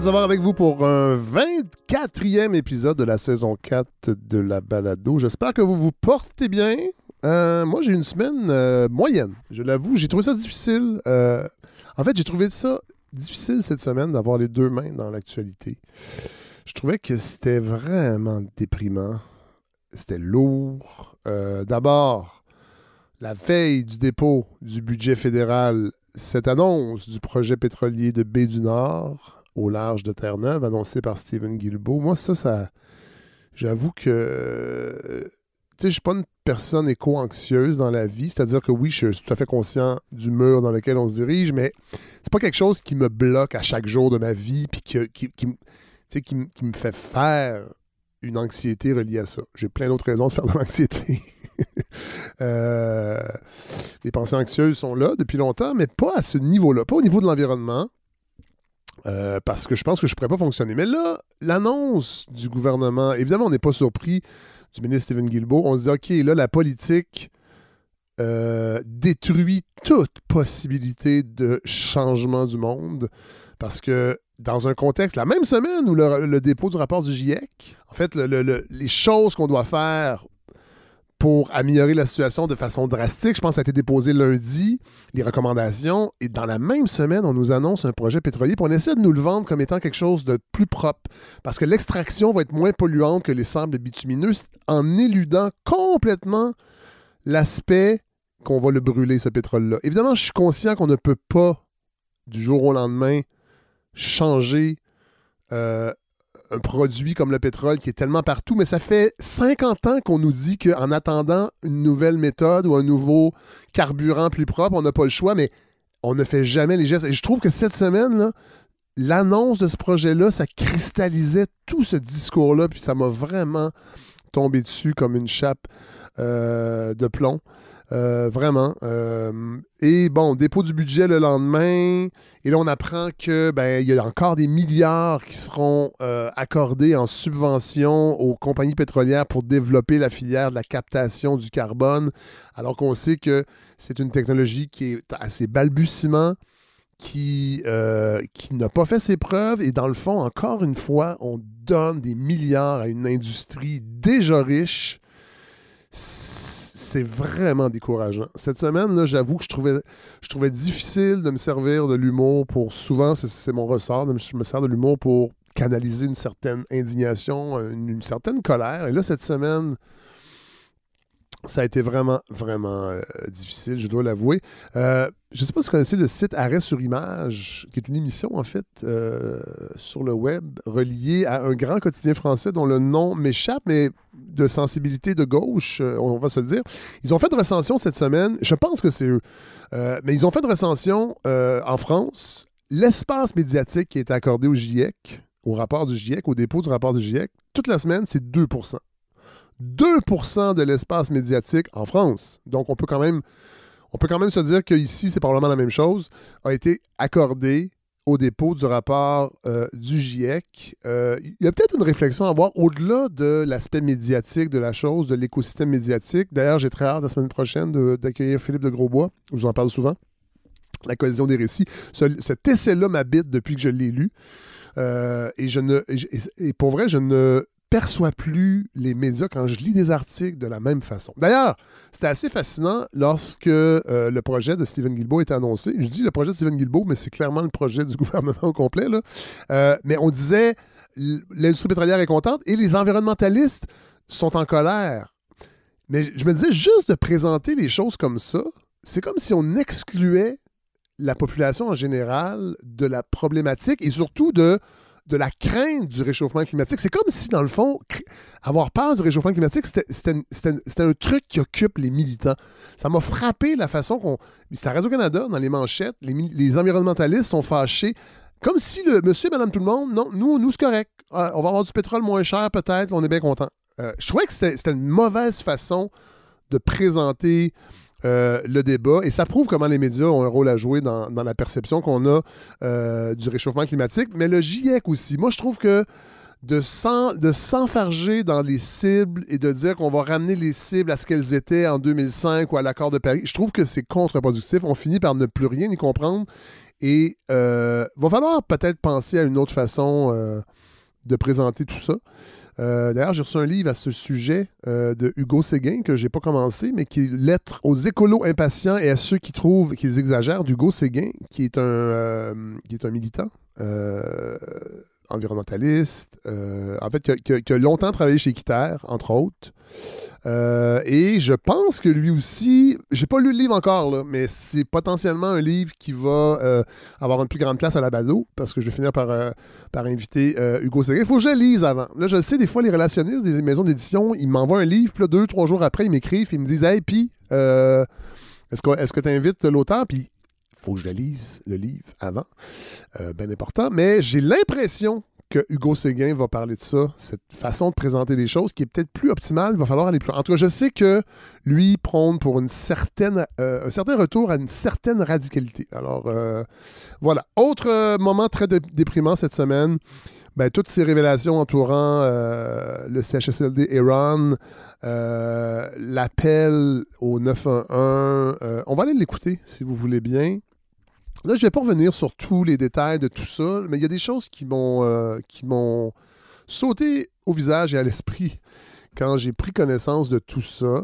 se Savard avec vous pour un 24e épisode de la saison 4 de la balado. J'espère que vous vous portez bien. Euh, moi, j'ai une semaine euh, moyenne, je l'avoue. J'ai trouvé ça difficile. Euh, en fait, j'ai trouvé ça difficile cette semaine d'avoir les deux mains dans l'actualité. Je trouvais que c'était vraiment déprimant. C'était lourd. D'abord, la veille du dépôt du budget fédéral, cette annonce du projet pétrolier de Baie du Nord, au large de Terre-Neuve, annoncé par Stephen Guilbeault. Moi, ça, ça. J'avoue que. Tu sais, je suis pas une personne éco-anxieuse dans la vie. C'est-à-dire que oui, je suis tout à fait conscient du mur dans lequel on se dirige, mais c'est pas quelque chose qui me bloque à chaque jour de ma vie, puis qui, qui, me fait faire une anxiété reliée à ça. J'ai plein d'autres raisons de faire de l'anxiété. Euh, les pensées anxieuses sont là depuis longtemps, mais pas à ce niveau-là, pas au niveau de l'environnement, euh, parce que je pense que je ne pourrais pas fonctionner. Mais là, l'annonce du gouvernement, évidemment, on n'est pas surpris du ministre Stephen Guilbeault. On se dit, OK, là, la politique euh, détruit toute possibilité de changement du monde parce que dans un contexte, la même semaine où le, dépôt du rapport du GIEC, en fait, les choses qu'on doit faire pour améliorer la situation de façon drastique. Je pense que ça a été déposé lundi, les recommandations. Et dans la même semaine, on nous annonce un projet pétrolier. pour on essaie de nous le vendre comme étant quelque chose de plus propre. Parce que l'extraction va être moins polluante que les sables bitumineux en éludant complètement l'aspect qu'on va le brûler, ce pétrole-là. Évidemment, je suis conscient qu'on ne peut pas, du jour au lendemain, changer euh, un produit comme le pétrole qui est tellement partout, mais ça fait 50 ans qu'on nous dit qu'en attendant une nouvelle méthode ou un nouveau carburant plus propre, on n'a pas le choix, mais on ne fait jamais les gestes. Et je trouve que cette semaine, l'annonce de ce projet-là, ça cristallisait tout ce discours-là, puis ça m'a vraiment tombé dessus comme une chape euh, de plomb. Euh, vraiment. Euh, et bon, dépôt du budget le lendemain. Et là, on apprend que ben, il y a encore des milliards qui seront euh, accordés en subvention aux compagnies pétrolières pour développer la filière de la captation du carbone. Alors qu'on sait que c'est une technologie qui est assez balbutiement qui, qui n'a pas fait ses preuves. Et dans le fond, encore une fois, on donne des milliards à une industrie déjà riche c'est vraiment décourageant. Cette semaine, là j'avoue que je trouvais, je trouvais difficile de me servir de l'humour pour. Souvent, c'est mon ressort, de, je me sers de l'humour pour canaliser une certaine indignation, une, certaine colère. Et là, cette semaine, ça a été vraiment, vraiment euh, difficile, je dois l'avouer. Euh, je ne sais pas si vous connaissez le site Arrêt sur Image, qui est une émission, en fait, euh, sur le web, reliée à un grand quotidien français dont le nom m'échappe, mais de sensibilité de gauche, on va se le dire. Ils ont fait de recension cette semaine, je pense que c'est eux, mais ils ont fait de recension en France. L'espace médiatique qui est accordé au GIEC, au rapport du GIEC, au dépôt du rapport du GIEC, toute la semaine, c'est 2 2 de l'espace médiatique en France. Donc, on peut quand même, on peut quand même se dire qu'ici, c'est probablement la même chose, a été accordé au dépôt du rapport euh, du GIEC. Euh, il y a peut-être une réflexion à avoir au-delà de l'aspect médiatique de la chose, de l'écosystème médiatique. D'ailleurs, j'ai très hâte la semaine prochaine d'accueillir Philippe de Grosbois. Je vous en parle souvent. La collision des récits. Ce, cet essai-là m'habite depuis que je l'ai lu. Euh, et, je ne, et pour vrai, je ne, perçois plus les médias quand je lis des articles de la même façon. D'ailleurs, c'était assez fascinant lorsque euh, le projet de Stephen Guilbeault est annoncé. Je dis le projet de Stephen Guilbeault, mais c'est clairement le projet du gouvernement au complet. Euh, mais on disait l'industrie pétrolière est contente et les environnementalistes sont en colère. Mais je me disais juste de présenter les choses comme ça, c'est comme si on excluait la population en général de la problématique et surtout de de la crainte du réchauffement climatique. C'est comme si, dans le fond, avoir peur du réchauffement climatique, c'était un truc qui occupe les militants. Ça m'a frappé la façon qu'on... c'est à Radio-Canada, dans les manchettes, les, environnementalistes sont fâchés comme si le monsieur et madame tout le monde, non, nous, nous c'est correct. Ah, on va avoir du pétrole moins cher peut-être, on est bien content. Euh, je trouvais que c'était une mauvaise façon de présenter euh, le débat. Et ça prouve comment les médias ont un rôle à jouer dans, la perception qu'on a euh, du réchauffement climatique. Mais le GIEC aussi. Moi, je trouve que de s'enfarger dans les cibles et de dire qu'on va ramener les cibles à ce qu'elles étaient en 2005 ou à l'accord de Paris, je trouve que c'est contre-productif. On finit par ne plus rien y comprendre. Et il euh, va falloir peut-être penser à une autre façon de présenter tout ça. Euh, d'ailleurs, j'ai reçu un livre à ce sujet euh, de Hugo Séguin que j'ai pas commencé, mais qui est Lettre aux écolos impatients et à ceux qui trouvent qu'ils exagèrent d'Hugo Séguin, qui est un, euh, un militant environnementaliste, en fait, qui a, longtemps travaillé chez Quitter, entre autres. Euh, et je pense que lui aussi, j'ai pas lu le livre encore, là, mais c'est potentiellement un livre qui va euh, avoir une plus grande place à la Bado, parce que je vais finir par, euh, par inviter Hugo Serré. Il faut que je le lise avant. Là, je sais, des fois, les relationnistes des maisons d'édition, ils m'envoient un livre, puis là, deux, trois jours après, ils m'écrivent, puis ils me disent Hey, puis, est-ce que tu est invites l'auteur Puis, faut que je le lise, le livre, avant. Ben, important. Mais j'ai l'impression que Hugo Séguin va parler de ça, cette façon de présenter les choses qui est peut-être plus optimale. Il va falloir aller plus loin. En tout cas, je sais que lui prône pour une certaine, euh, un certain retour à une certaine radicalité. Alors, euh, voilà. Autre euh, moment très déprimant cette semaine. Ben, toutes ces révélations entourant le CHSLD Iran, l'appel au 911, on va aller l'écouter si vous voulez bien. Là, je ne vais pas revenir sur tous les détails de tout ça, mais il y a des choses qui m'ont euh, qui m'ont sauté au visage et à l'esprit quand j'ai pris connaissance de tout ça.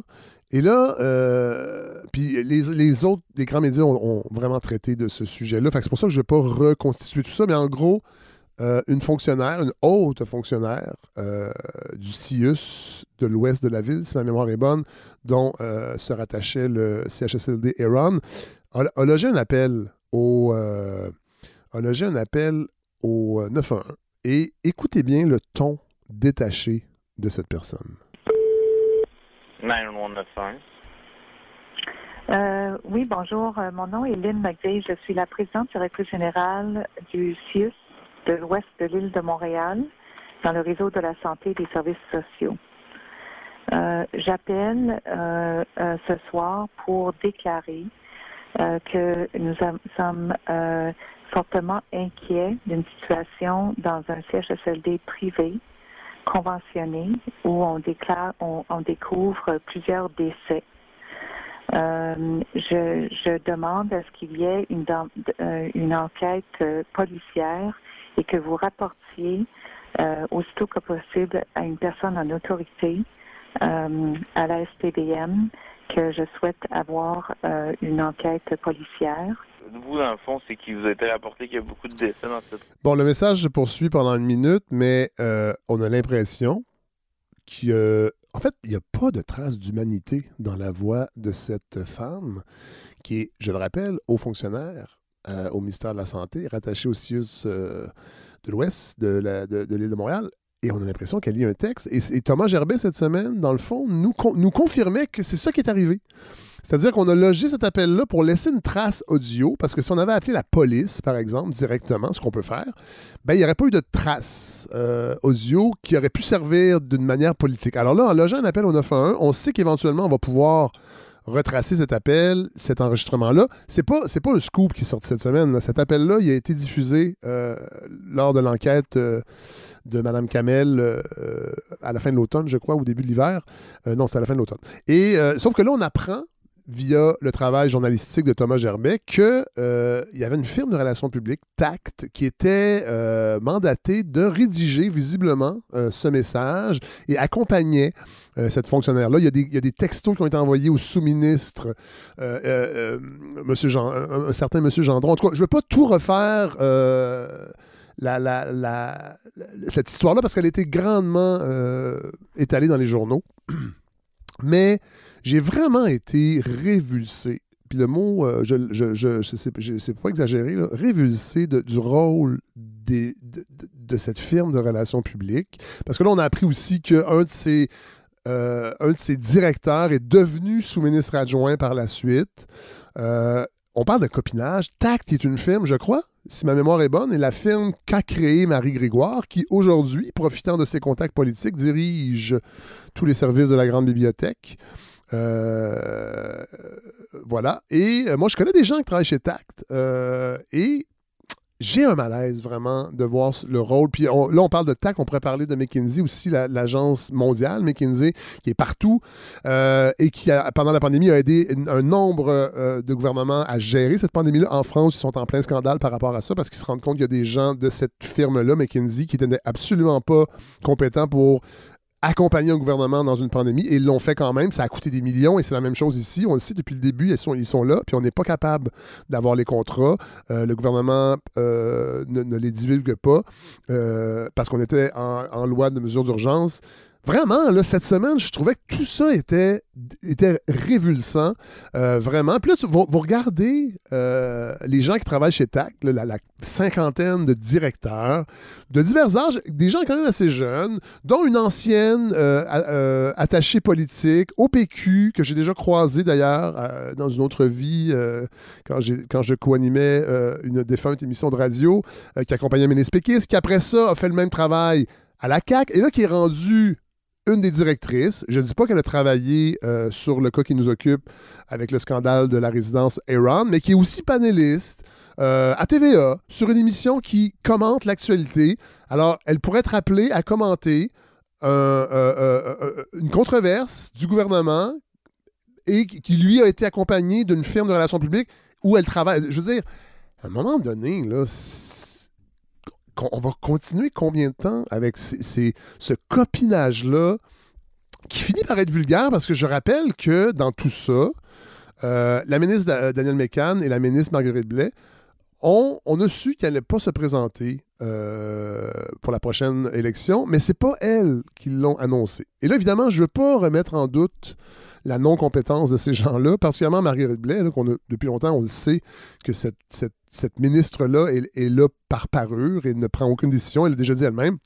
Et là, euh, puis les, autres, les grands médias ont, vraiment traité de ce sujet-là. C'est pour ça que je ne vais pas reconstituer tout ça, mais en gros, euh, une fonctionnaire, une haute fonctionnaire du CIUS de l'ouest de la ville, si ma mémoire est bonne, dont se rattachait le CHSLD Heron, a logé un appel au, euh, a logé un appel au 911. Euh, et écoutez bien le ton détaché de cette personne. 911, Euh, oui, bonjour. Euh, mon nom est Lynn McVeigh. Je suis la présidente directrice générale du CIUS de l'ouest de l'île de Montréal dans le réseau de la santé et des services sociaux. Euh, j'appelle ce soir pour déclarer euh, que nous sommes euh, fortement inquiets d'une situation dans un siège CHSLD privé conventionné où on déclare, on, découvre plusieurs décès. Euh, je, demande à ce qu'il y ait une, enquête policière et que vous rapportiez aussitôt que possible à une personne en autorité euh, à la SPDM que je souhaite avoir euh, une enquête policière. Vous, dans le fond, c'est qu'il vous a été rapporté qu'il y a beaucoup de décès dans cette... Bon, le message poursuit pendant une minute, mais euh, on a l'impression qu'en fait, il n'y a pas de trace d'humanité dans la voix de cette femme qui est, je le rappelle, haut fonctionnaire au ministère de la Santé, rattachée au CIUS de l'Ouest de l'île de Montréal. Et on a l'impression qu'elle lit un texte. Et, Thomas Gerbet, cette semaine, dans le fond, nous, nous confirmait que c'est ça qui est arrivé. C'est-à-dire qu'on a logé cet appel-là pour laisser une trace audio, parce que si on avait appelé la police, par exemple, directement, ce qu'on peut faire, ben, il n'y aurait pas eu de trace euh, audio qui aurait pu servir d'une manière politique. Alors là, en logeant un appel au 911, on sait qu'éventuellement, on va pouvoir retracer cet appel, cet enregistrement-là. C'est pas, c'est pas un scoop qui est sorti cette semaine. Cet appel-là, il a été diffusé euh, lors de l'enquête. Euh, de Mme Kamel euh, euh, à la fin de l'automne, je crois, au début de l'hiver. Euh, non, c'était à la fin de l'automne. Et sauf que là, on apprend via le travail journalistique de Thomas Gerbet qu'il y avait une firme de relations publiques, TACT, qui était mandatée de rédiger visiblement ce message et accompagnait cette fonctionnaire-là. Il, y a des textos qui ont été envoyés au sous-ministre, monsieur Jean, un, un, certain Monsieur Gendron. En tout cas, je ne veux pas tout refaire cette histoire-là parce qu'elle était grandement euh, étalée dans les journaux. Mais j'ai vraiment été révulsé. Puis le mot, euh, je, je, je, c'est pas exagéré, révulsé du rôle des, de, cette firme de relations publiques. Parce que là, on a appris aussi qu'un de ses. Euh, un de ses directeurs est devenu sous-ministre adjoint par la suite. Euh, on parle de copinage. Tact est une firme, je crois, si ma mémoire est bonne, est la firme qu'a créée Marie Grégoire, qui aujourd'hui, profitant de ses contacts politiques, dirige tous les services de la Grande Bibliothèque. Euh, voilà. Et euh, moi, je connais des gens qui travaillent chez Tact. Euh, et j'ai un malaise vraiment de voir le rôle. Puis là, on parle de TAC, on pourrait parler de McKinsey aussi, l'agence mondiale McKinsey, qui est partout euh, et qui, a, pendant la pandémie, a aidé un nombre euh, de gouvernements à gérer cette pandémie-là. En France, ils sont en plein scandale par rapport à ça parce qu'ils se rendent compte qu'il y a des gens de cette firme-là, McKinsey, qui n'étaient absolument pas compétents pour accompagner un gouvernement dans une pandémie et ils l'ont fait quand même. Ça a coûté des millions et c'est la même chose ici. On le sait depuis le début, ils sont, ils sont là, puis on n'est pas capable d'avoir les contrats. Euh, le gouvernement euh, ne, les divulgue pas euh, parce qu'on était en, en, loi de mesures d'urgence. Vraiment, cette semaine, je trouvais que tout ça était, révulsant, euh, vraiment. Puis vous, regardez euh, les gens qui travaillent chez TAC, la, cinquantaine de directeurs de divers âges, des gens quand même assez jeunes, dont une ancienne euh, attachée politique au PQ, que j'ai déjà croisée d'ailleurs dans une autre vie, quand, je co-animais une défunte émission de radio qui accompagnait M. Pékis, qui après ça a fait le même travail à la CAC et là qui est rendu une des directrices. Je ne dis pas qu'elle a travaillé euh, sur le cas qui nous occupe avec le scandale de la résidence Aaron, mais qui est aussi panéliste. Euh, à TVA, sur une émission qui commente l'actualité. Alors, elle pourrait être appelée à commenter euh, euh, une controverse du gouvernement et qui, lui, a été accompagnée d'une firme de relations publiques où elle travaille. Je veux dire, à un moment donné, là, on va continuer combien de temps avec ce copinage-là qui finit par être vulgaire parce que je rappelle que dans tout ça, euh, la ministre Daniel euh, Danielle et la ministre Marguerite Blais ont on, a su qu'elle n'allait pas se présenter euh, pour la prochaine élection, mais c'est pas elle qui l'ont annoncé. Et là, évidemment, je ne veux pas remettre en doute la non-compétence de ces gens-là, particulièrement Marguerite Blais, qu'on depuis longtemps, on le sait que cette, ministre-là est, est, là par parure et ne prend aucune décision. Elle l'a déjà dit elle-même.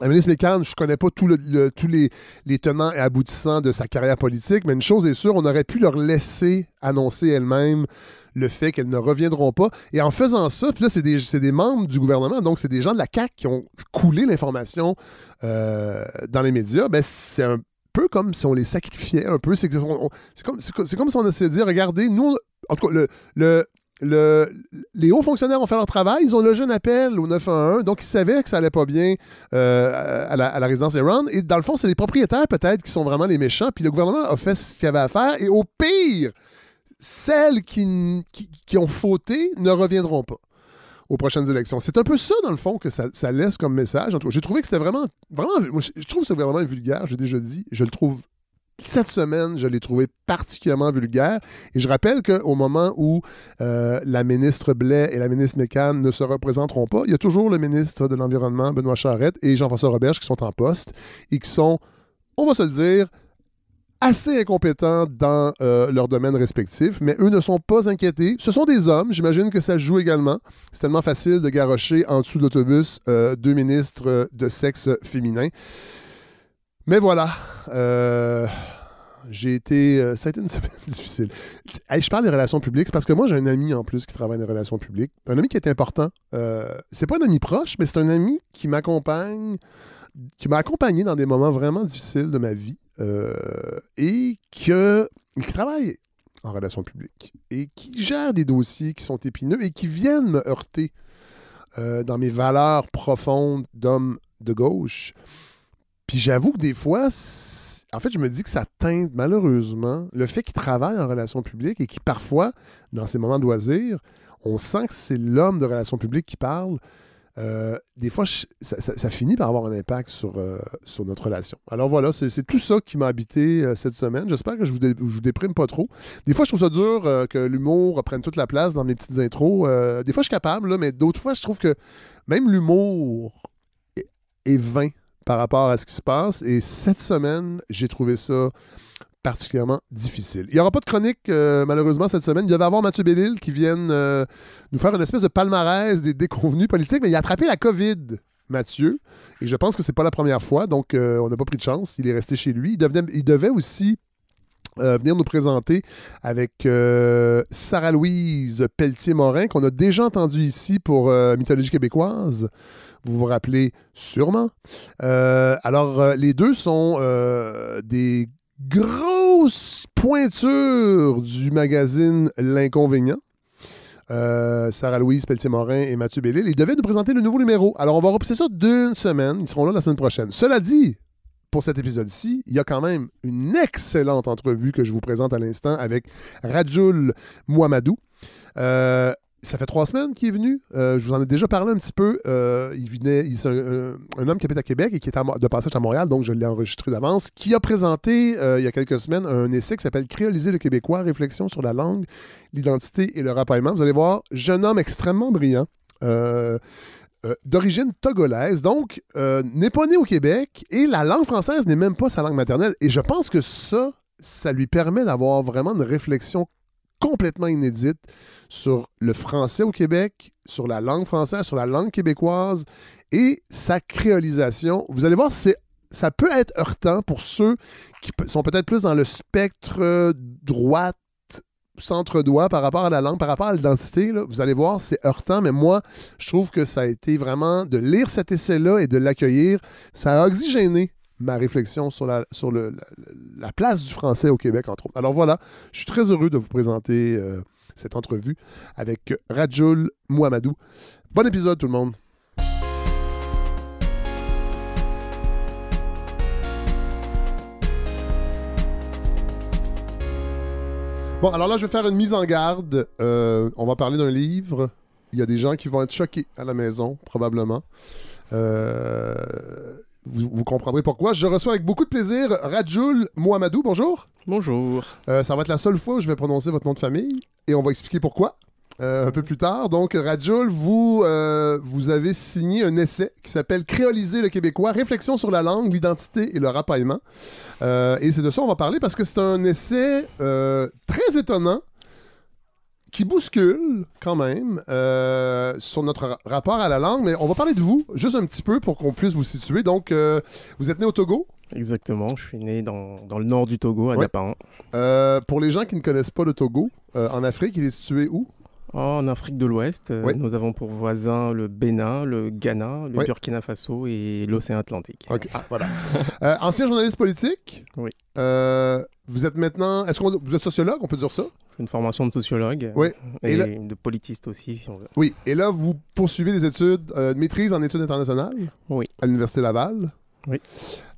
La ministre Mécan, je ne connais pas le, tous les, tenants et aboutissants de sa carrière politique, mais une chose est sûre, on aurait pu leur laisser annoncer elle-même le fait qu'elles ne reviendront pas. Et en faisant ça, puis là, c'est des, c'est des membres du gouvernement, donc c'est des gens de la CAC qui ont coulé l'information euh, dans les médias, ben, c'est un peu comme si on les sacrifiait un peu. C'est comme, comme, si on essayait de dire, regardez, nous, en tout cas, les hauts fonctionnaires ont fait leur travail, ils ont logé un appel au 911, donc ils savaient que ça allait pas bien euh, à, la, à, la, résidence Et dans le fond, c'est les propriétaires peut-être qui sont vraiment les méchants, puis le gouvernement a fait ce qu'il avait à faire, et au pire, celles qui, qui ont fauté ne reviendront pas aux prochaines élections. C'est un peu ça, dans le fond, que ça, laisse comme message. J'ai trouvé que c'était vraiment. vraiment je trouve ça vraiment vulgaire, j'ai déjà dit, je le trouve cette semaine, je l'ai trouvé particulièrement vulgaire. Et je rappelle qu'au moment où euh, la ministre Blais et la ministre Mécan ne se représenteront pas, il y a toujours le ministre de l'Environnement, Benoît Charette, et Jean-François Roberge qui sont en poste et qui sont, on va se le dire, assez incompétents dans euh, leur domaine respectif, mais eux ne sont pas inquiétés. Ce sont des hommes, j'imagine que ça joue également. C'est tellement facile de garrocher en dessous de l'autobus euh, deux ministres euh, de sexe féminin. Mais voilà. j'ai été. ça a été une semaine difficile. je parle des relations publiques, c'est parce que moi, j'ai un ami en plus qui travaille dans les relations publiques. Un ami qui est important. Euh, c'est pas un ami proche, mais c'est un ami qui m'accompagne, qui m'a accompagné dans des moments vraiment difficiles de ma vie. Euh, et que, qui travaille en relations publiques et qui gère des dossiers qui sont épineux et qui viennent me heurter euh, dans mes valeurs profondes d'homme de gauche. Puis j'avoue que des fois, en fait, je me dis que ça teinte malheureusement le fait qu'il travaille en relations publiques et qui parfois, dans ses moments de loisirs, on sent que c'est l'homme de relations publiques qui parle euh, des fois, ça, finit par avoir un impact sur, euh, sur notre relation. Alors voilà, c'est tout ça qui m'a habité euh, cette semaine. J'espère que je vous, vous déprime pas trop. Des fois, je trouve ça dur que l'humour prenne toute la place dans mes petites intros. des fois, je suis capable, mais d'autres fois, je trouve que même l'humour est vain par rapport à ce qui se passe. Et cette semaine, j'ai trouvé ça particulièrement difficile. Il n'y aura pas de chronique, euh, malheureusement, cette semaine. Il devait avoir Mathieu Bellil qui vienne euh, nous faire une espèce de palmarès des déconvenus politiques, mais il a attrapé la COVID, Mathieu. Et je pense que c'est pas la première fois, donc euh, on n'a pas pris de chance. Il est resté chez lui. Il, devait aussi venir nous présenter avec Sarah-Louise Pelletier-Morin, qu'on a déjà entendu ici pour Mythologie québécoise. Vous vous rappelez sûrement. alors, les deux sont des grosse pointure du magazine L'Inconvénient. Euh, Sarah-Louise Pelletier-Morin et Mathieu Bellil. Ils devaient nous présenter le nouveau numéro. Alors, on va repousser ça d'une semaine. Ils seront là la semaine prochaine. Cela dit, pour cet épisode-ci, il y a quand même une excellente entrevue que je vous présente à l'instant avec Rajul Mouamadou. Euh, ça fait trois semaines qu'il est venu. Euh, je vous en ai déjà parlé un petit peu. Euh, il venait, il, c'est un, homme qui habite à Québec et qui est de passage à Montréal, donc je l'ai enregistré d'avance, qui a présenté euh, il y a quelques semaines un essai qui s'appelle Créoliser le québécois, réflexion sur la langue, l'identité et le rappelement. Vous allez voir, jeune homme extrêmement brillant. d'origine togolaise, donc n'est pas né au Québec et la langue française n'est même pas sa langue maternelle. Et je pense que ça, ça lui permet d'avoir vraiment une réflexion complètement inédite sur le français au Québec, sur la langue française, sur la langue québécoise et sa créolisation. Vous allez voir, c'est ça peut être heurtant pour ceux qui sont peut-être plus dans le spectre droite centre-doigt par rapport à la langue, par rapport à l'identité. Vous allez voir, c'est heurtant, mais moi, je trouve que ça a été vraiment de lire cet essai-là et de l'accueillir. Ça a oxygéné ma réflexion sur, la, sur la, place du français au Québec, entre autres. Alors voilà, je suis très heureux de vous présenter euh, cette entrevue avec Rajul Mouamadou. Bon épisode tout le monde. Bon, alors là, je vais faire une mise en garde. Euh, on va parler d'un livre. Il y a des gens qui vont être choqués à la maison, probablement. Euh, vous, comprendrez pourquoi. Je reçois avec beaucoup de plaisir Rajul Mohamadou. Bonjour. Bonjour. Euh, ça va être la seule fois où je vais prononcer votre nom de famille et on va expliquer pourquoi. Euh, un peu plus tard. Donc, Rajul, vous, euh, vous avez signé un essai qui s'appelle Créoliser le québécois, réflexion sur la langue, l'identité et le rappellement. et c'est de ça qu'on va parler parce que c'est un essai très étonnant qui bouscule quand même euh, sur notre rapport à la langue. Mais on va parler de vous juste un petit peu pour qu'on puisse vous situer. Donc, euh, vous êtes né au Togo Exactement, je suis né dans, le nord du Togo, à ouais. Euh, pour les gens qui ne connaissent pas le Togo, en Afrique, il est situé où en Afrique de l'Ouest, euh, nous avons pour voisins le Bénin, le Ghana, le Burkina Faso et l'océan Atlantique. Ah, voilà. Euh, ancien journaliste politique. Oui. Euh, vous êtes maintenant. Est-ce qu'on vous êtes sociologue On peut dire ça Une formation de sociologue. Et, de politiste aussi, si on veut. Oui. Et là, vous poursuivez des études, de maîtrise en études internationales. Oui. À l'université Laval. Oui.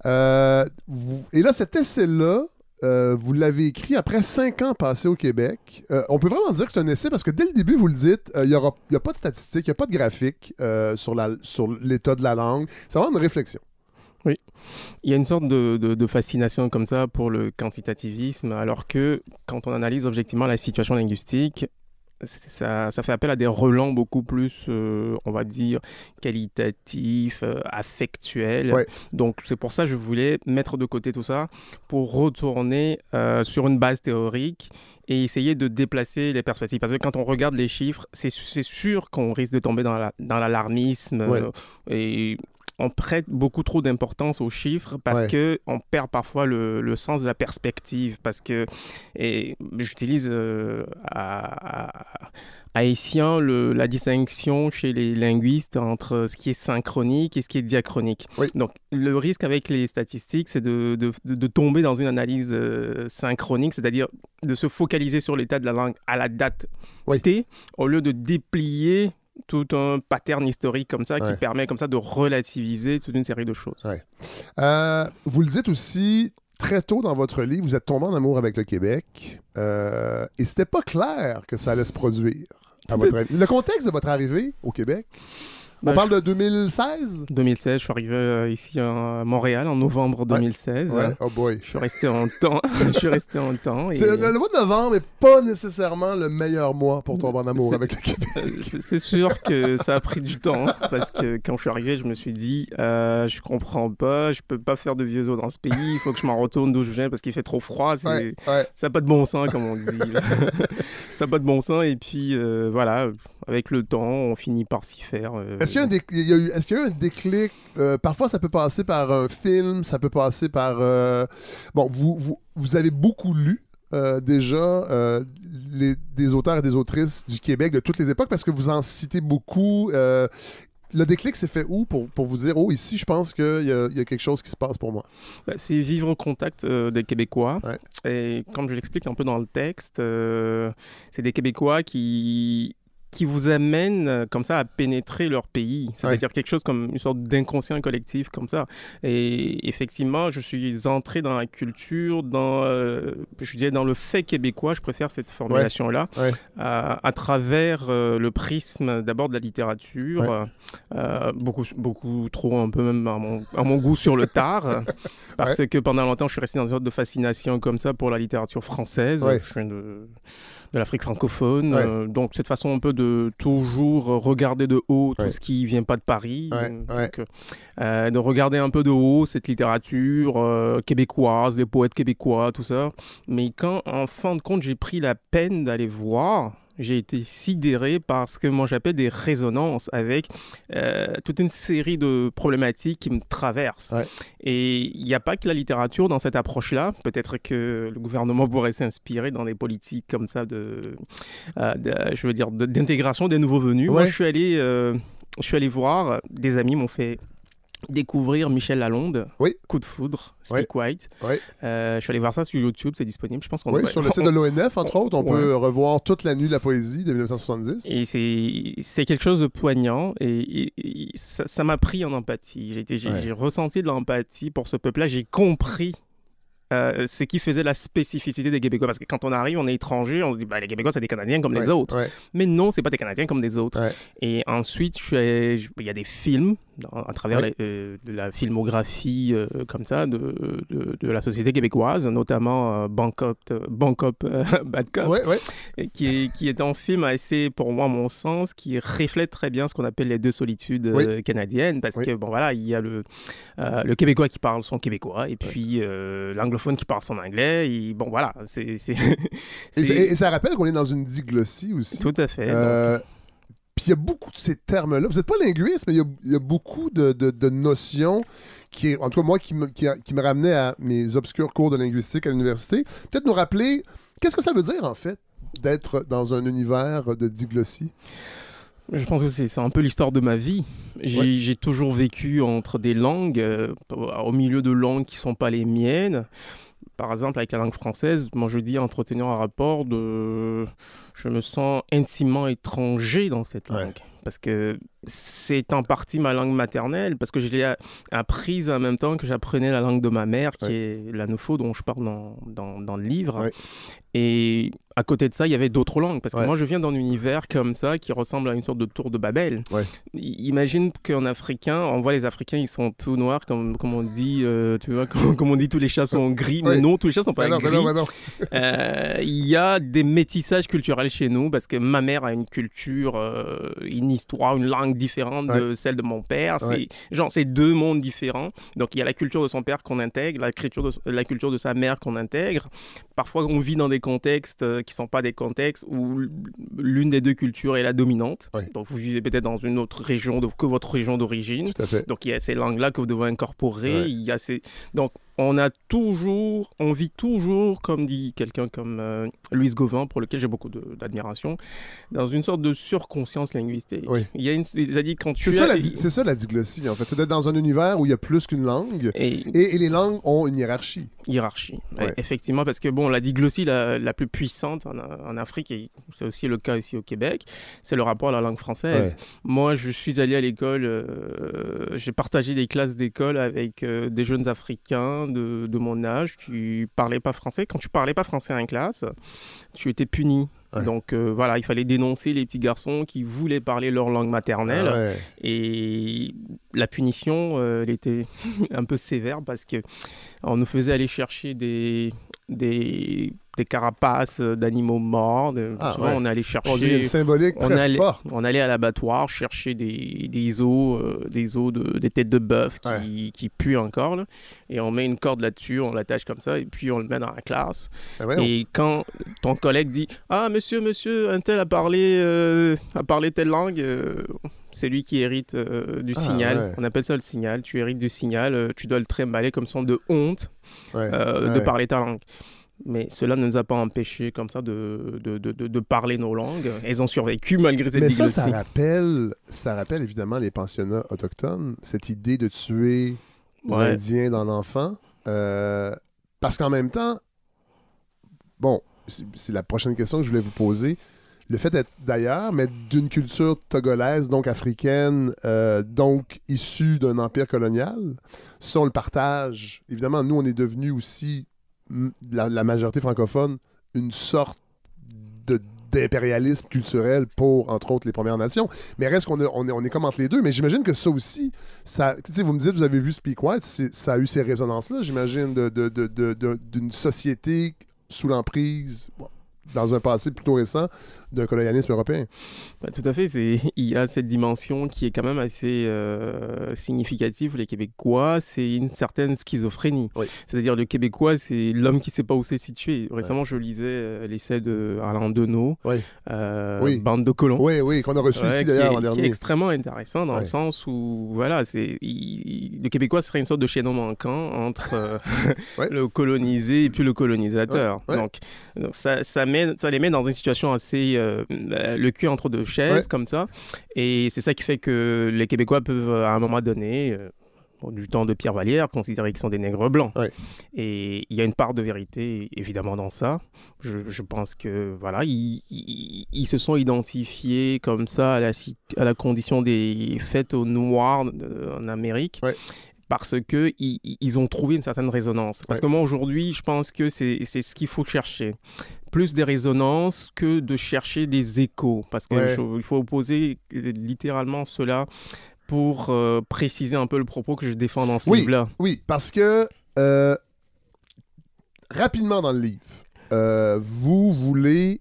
et là, cet essai-là, euh, vous l'avez écrit après cinq ans passés au Québec. Euh, on peut vraiment dire que c'est un essai parce que dès le début, vous le dites, euh, il n'y a pas de statistiques, il n'y a pas de graphique sur, l'état de la langue. C'est vraiment une réflexion. Oui. Il y a une sorte de, fascination comme ça pour le quantitativisme, alors que quand on analyse objectivement la situation linguistique, ça, ça, fait appel à des relents beaucoup plus, euh, on va dire, qualitatifs, euh, affectuels. Donc c'est pour ça que je voulais mettre de côté tout ça pour retourner euh, sur une base théorique et essayer de déplacer les perspectives. Parce que quand on regarde les chiffres, c'est sûr qu'on risque de tomber dans l'alarmisme la, dans et on prête beaucoup trop d'importance aux chiffres parce que on perd parfois le, sens de la perspective. Parce que, et j'utilise euh, à, haïtien la distinction chez les linguistes entre ce qui est synchronique et ce qui est diachronique. Donc, le risque avec les statistiques, c'est de, tomber dans une analyse euh, synchronique, c'est-à-dire de se focaliser sur l'état de la langue à la date T, au lieu de déplier tout un pattern historique comme ça qui permet comme ça de relativiser toute une série de choses. Euh, vous le dites aussi très tôt dans votre livre, vous êtes tombé en amour avec le Québec euh, et c'était pas clair que ça allait se produire. À Le contexte de votre arrivée au Québec on bah, parle de 2016 2016, je suis arrivé euh, ici à Montréal en novembre 2016. Oh boy. Je suis resté en temps. je suis resté en Et... Le, mois de novembre n'est pas nécessairement le meilleur mois pour tomber en amour avec le Québec. Euh, c'est sûr que ça a pris du temps parce que quand je suis arrivé, je me suis dit euh, je comprends pas, je peux pas faire de vieux os dans ce pays, il faut que je m'en retourne d'où je viens parce qu'il fait trop froid. ça n'a pas de bon sens, comme on dit. ça n'a pas de bon sens. Et puis euh, voilà, avec le temps, on finit par s'y faire. Est-ce qu'il y, a eu... un déclic euh, Parfois, ça peut passer par un film, ça peut passer par. Euh, bon, vous, vous, avez beaucoup lu. Euh, déjà des auteurs et des autrices du Québec de toutes les époques parce que vous en citez beaucoup le déclic s'est fait où pour, vous dire, oh, ici, je pense qu'il y, a, quelque chose qui se passe pour moi? Ben, c'est vivre au contact des Québécois. Et comme je l'explique un peu dans le texte, c'est des Québécois qui qui vous amène euh, comme ça à pénétrer leur pays. C'est-à-dire quelque chose comme une sorte d'inconscient collectif comme ça. Et effectivement, je suis entré dans la culture, dans, euh, je disais dans le fait québécois, je préfère cette formulation-là, euh, à, travers le prisme d'abord de la littérature, beaucoup, beaucoup trop un peu même à mon, goût sur le tard, parce que pendant longtemps, je suis resté dans une sorte de fascination comme ça pour la littérature française. de de l'Afrique francophone. Euh, donc cette façon un peu de toujours regarder de haut tout ce qui ne vient pas de Paris. Euh, euh, de regarder un peu de haut cette littérature québécoise, des poètes québécois, tout ça. Mais quand en fin de compte j'ai pris la peine d'aller voir j'ai été sidéré par ce que moi j'appelle des résonances avec euh, toute une série de problématiques qui me traversent. Et il n'y a pas que la littérature dans cette approche-là. Peut-être que le gouvernement pourrait s'inspirer dans des politiques comme ça de, euh, je veux dire, d'intégration des nouveaux venus. Moi, je suis allé, euh, je suis allé voir. Des amis m'ont fait découvrir Michel Lalonde, oui. Coup de foudre, Speak White. Euh, je suis allé voir ça sur YouTube, c'est disponible, je pense qu'on Oui, sur le site de l'ONF, entre autres, on peut revoir toute la nuit de la poésie de 1970. Et c'est quelque chose de poignant et, ça m'a pris en empathie. J'ai ressenti de l'empathie pour ce peuple-là, j'ai compris euh, ce qui faisait la spécificité des Québécois. Parce que quand on arrive, on est étranger, on se dit bah, les Québécois, c'est des Canadiens comme les autres. Mais non, c'est pas des Canadiens comme des autres. Et ensuite, il y a des films à travers euh, la, filmographie euh, comme ça de, la société québécoise, notamment euh, Bangkok, Bangkok Bad Qui, est, qui est un film assez, pour moi, à mon sens, qui reflète très bien ce qu'on appelle les deux solitudes canadiennes, parce que, bon, voilà, il y a le, le Québécois qui parle son québécois, et puis l'anglophone qui parle son anglais, et bon, voilà, c'est... ça rappelle qu'on est dans une diglossie aussi. Tout à fait. Puis il y a beaucoup de ces termes-là. Vous n'êtes pas linguiste, mais il y, a, beaucoup de, de, notions qui, en tout cas moi, qui me, qui, me ramenaient à mes obscurs cours de linguistique à l'université. Peut-être nous rappeler, qu'est-ce que ça veut dire en fait d'être dans un univers de diglossie? Je pense que c'est un peu l'histoire de ma vie. J'ai toujours vécu entre des langues, euh, au milieu de langues qui ne sont pas les miennes par exemple, avec la langue française, moi je dis entretenir un rapport de. Je me sens intimement étranger dans cette langue. Parce que c'est en partie ma langue maternelle parce que je l'ai apprise en même temps que j'apprenais la langue de ma mère, qui est est l'anofo dont je parle dans, dans, dans le livre. Et à côté de ça, il y avait d'autres langues. Parce que moi, je viens d'un univers comme ça qui ressemble à une sorte de tour de Babel. Imagine qu'en africain, on voit les Africains, ils sont tout noirs, comme, on dit, euh, tu vois, comme, on dit, tous les chats sont gris. Mais non, tous les chats sont pas ah bah gris. Bah euh, il y a des métissages culturels chez nous parce que ma mère a une culture, euh, une histoire, une langue différente de celle de mon père. C'est genre c'est deux mondes différents. Donc il y a la culture de son père qu'on intègre, la culture de sa mère qu'on intègre, parfois on vit dans des contextes euh, qui ne sont pas des contextes où l'une des deux cultures est la dominante. Donc vous vivez peut-être dans une autre région que votre région d'origine. Donc il y a ces langues-là que vous devez incorporer. Il y a ces... Donc on a toujours, on vit toujours, comme dit quelqu'un comme euh, Louise Louis Gauvin, pour lequel j'ai beaucoup d'admiration, dans une sorte de surconscience linguistique. Il y a une, cest quand tu ça, ça la diglossie, en fait. C'est d'être dans un univers où il y a plus qu'une langue et... les langues ont une hiérarchie. Hiérarchie, effectivement, parce que bon, on l'a dit, glossy la, plus puissante en, Afrique, et c'est aussi le cas ici au Québec, c'est le rapport à la langue française. Moi, je suis allé à l'école, euh, j'ai partagé des classes d'école avec euh, des jeunes Africains de, mon âge qui parlaient pas français. Quand tu parlais pas français en classe, tu étais puni. Donc euh, voilà, il fallait dénoncer les petits garçons qui voulaient parler leur langue maternelle. Ah et la punition, elle était un peu sévère parce qu'on nous faisait aller chercher des, des, carapaces d'animaux morts. Ah, on allait chercher. On allait, à l'abattoir chercher des, des os, euh, des os de, des têtes de bœuf qui, qui, puent encore. et on met une corde là-dessus, on l'attache comme ça, et puis on le met dans la classe. Ben et quand ton collègue dit Ah, monsieur, monsieur, un tel a parlé, euh, a parlé telle langue, euh, c'est lui qui hérite euh, du ah, signal. On appelle ça le signal. Tu hérites du signal. Euh, tu dois le trimballer comme son de honte euh, de parler ta langue. Mais cela ne nous a pas empêchés comme ça de, de, parler nos langues. Elles ont survécu malgré cette Mais ça, rappelle, ça rappelle évidemment les pensionnats autochtones, cette idée de tuer l'Indien dans l'enfant. parce qu'en même temps, bon, c'est la prochaine question que je voulais vous poser le fait est d'ailleurs, mais d'une culture togolaise, donc africaine, euh, donc issue d'un empire colonial. Ça, on le partage. Évidemment, nous, on est devenu aussi, la, majorité francophone, une sorte d'impérialisme culturel pour, entre autres, les Premières Nations. Mais reste qu'on on, on est comme entre les deux. Mais j'imagine que ça aussi, ça, vous me dites, vous avez vu Speak White, ça a eu ces résonances-là, j'imagine, d'une de, de, société sous l'emprise, dans un passé plutôt récent, d'un colonialisme européen. Bah, tout à fait. Il y a cette dimension qui est quand même assez euh, significative. Les Québécois, c'est une certaine schizophrénie. C'est-à-dire, le Québécois, c'est l'homme qui ne sait pas où s'est situé. Récemment, je lisais euh, l'essai de Deneau, euh, Bande de colons. Oui, oui, qu'on a reçu d'ailleurs l'an dernier. Qui est extrêmement intéressant dans le sens où, voilà, c'est le Québécois serait une sorte de chaînon manquant entre le colonisé et puis le colonisateur. Donc, ça, ça les met dans une situation assez euh, bah, le cul entre deux chaises, comme ça. Et c'est ça qui fait que les Québécois peuvent, euh, à un moment donné, euh, du temps de Pierre Vallière, considérer qu'ils sont des nègres blancs. Et il y a une part de vérité, évidemment, dans ça. Je, pense que, voilà, ils, se sont identifiés comme ça à la, condition des fêtes aux Noirs en Amérique parce que ils, ils ont trouvé une certaine résonance. Parce que moi aujourd'hui, je pense que c'est ce qu'il faut chercher plus des résonances que de chercher des échos, parce qu'il faut opposer littéralement cela pour euh, préciser un peu le propos que je défends dans ce oui, livre-là. Oui, parce que euh, rapidement dans le livre, euh, vous voulez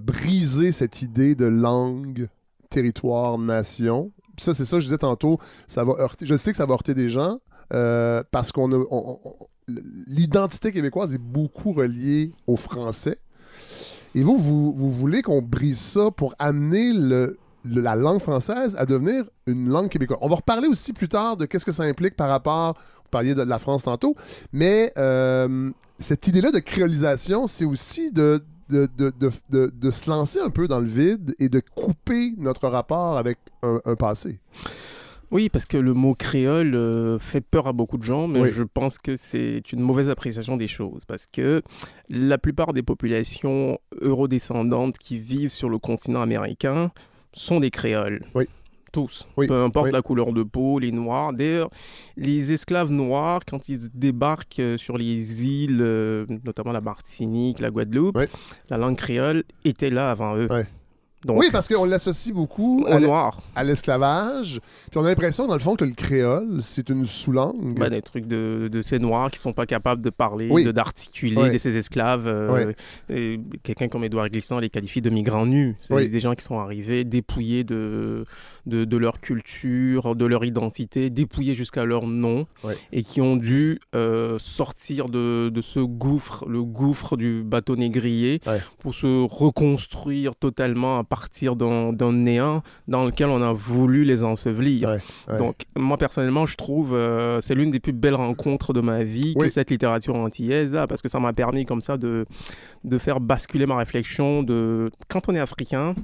briser cette idée de langue, territoire, nation. Ça, c'est ça je disais tantôt. Ça va je sais que ça va heurter des gens, euh, parce qu'on L'identité québécoise est beaucoup reliée au Français. Et vous, vous, voulez qu'on brise ça pour amener le, la langue française à devenir une langue québécoise. On va reparler aussi plus tard de qu'est-ce que ça implique par rapport, vous parliez de la France tantôt, mais euh, cette idée-là de créolisation, c'est aussi de de, se lancer un peu dans le vide et de couper notre rapport avec un passé. Oui, parce que le mot créole euh, fait peur à beaucoup de gens, mais je pense que c'est une mauvaise appréciation des choses, parce que la plupart des populations eurodescendantes qui vivent sur le continent américain sont des créoles. Oui. Tous. Peu importe la couleur de peau, les noirs. D'ailleurs, les esclaves noirs, quand ils débarquent euh, sur les îles, euh, notamment la Martinique, la Guadeloupe, la langue créole était là avant eux oui, parce qu'on l'associe beaucoup à noir. À l'esclavage. Puis on a l'impression, dans le fond, que le créole, c'est une sous-langue. des trucs de, ces noirs qui ne sont pas capables de parler, de d'articuler, de, ces esclaves. Euh, quelqu'un comme Édouard Glissant les qualifie de migrants nus. C'est des gens qui sont arrivés dépouillés de de, leur culture, de leur identité, dépouillés jusqu'à leur nom, et qui ont dû euh, sortir de, ce gouffre, le gouffre du bateau négrier, pour se reconstruire totalement à partir d'un néant dans lequel on a voulu les ensevelir. Donc, moi personnellement, je trouve euh, c'est l'une des plus belles rencontres de ma vie que cette littérature antillaise là, parce que ça m'a permis comme ça de, de faire basculer ma réflexion de quand on est africain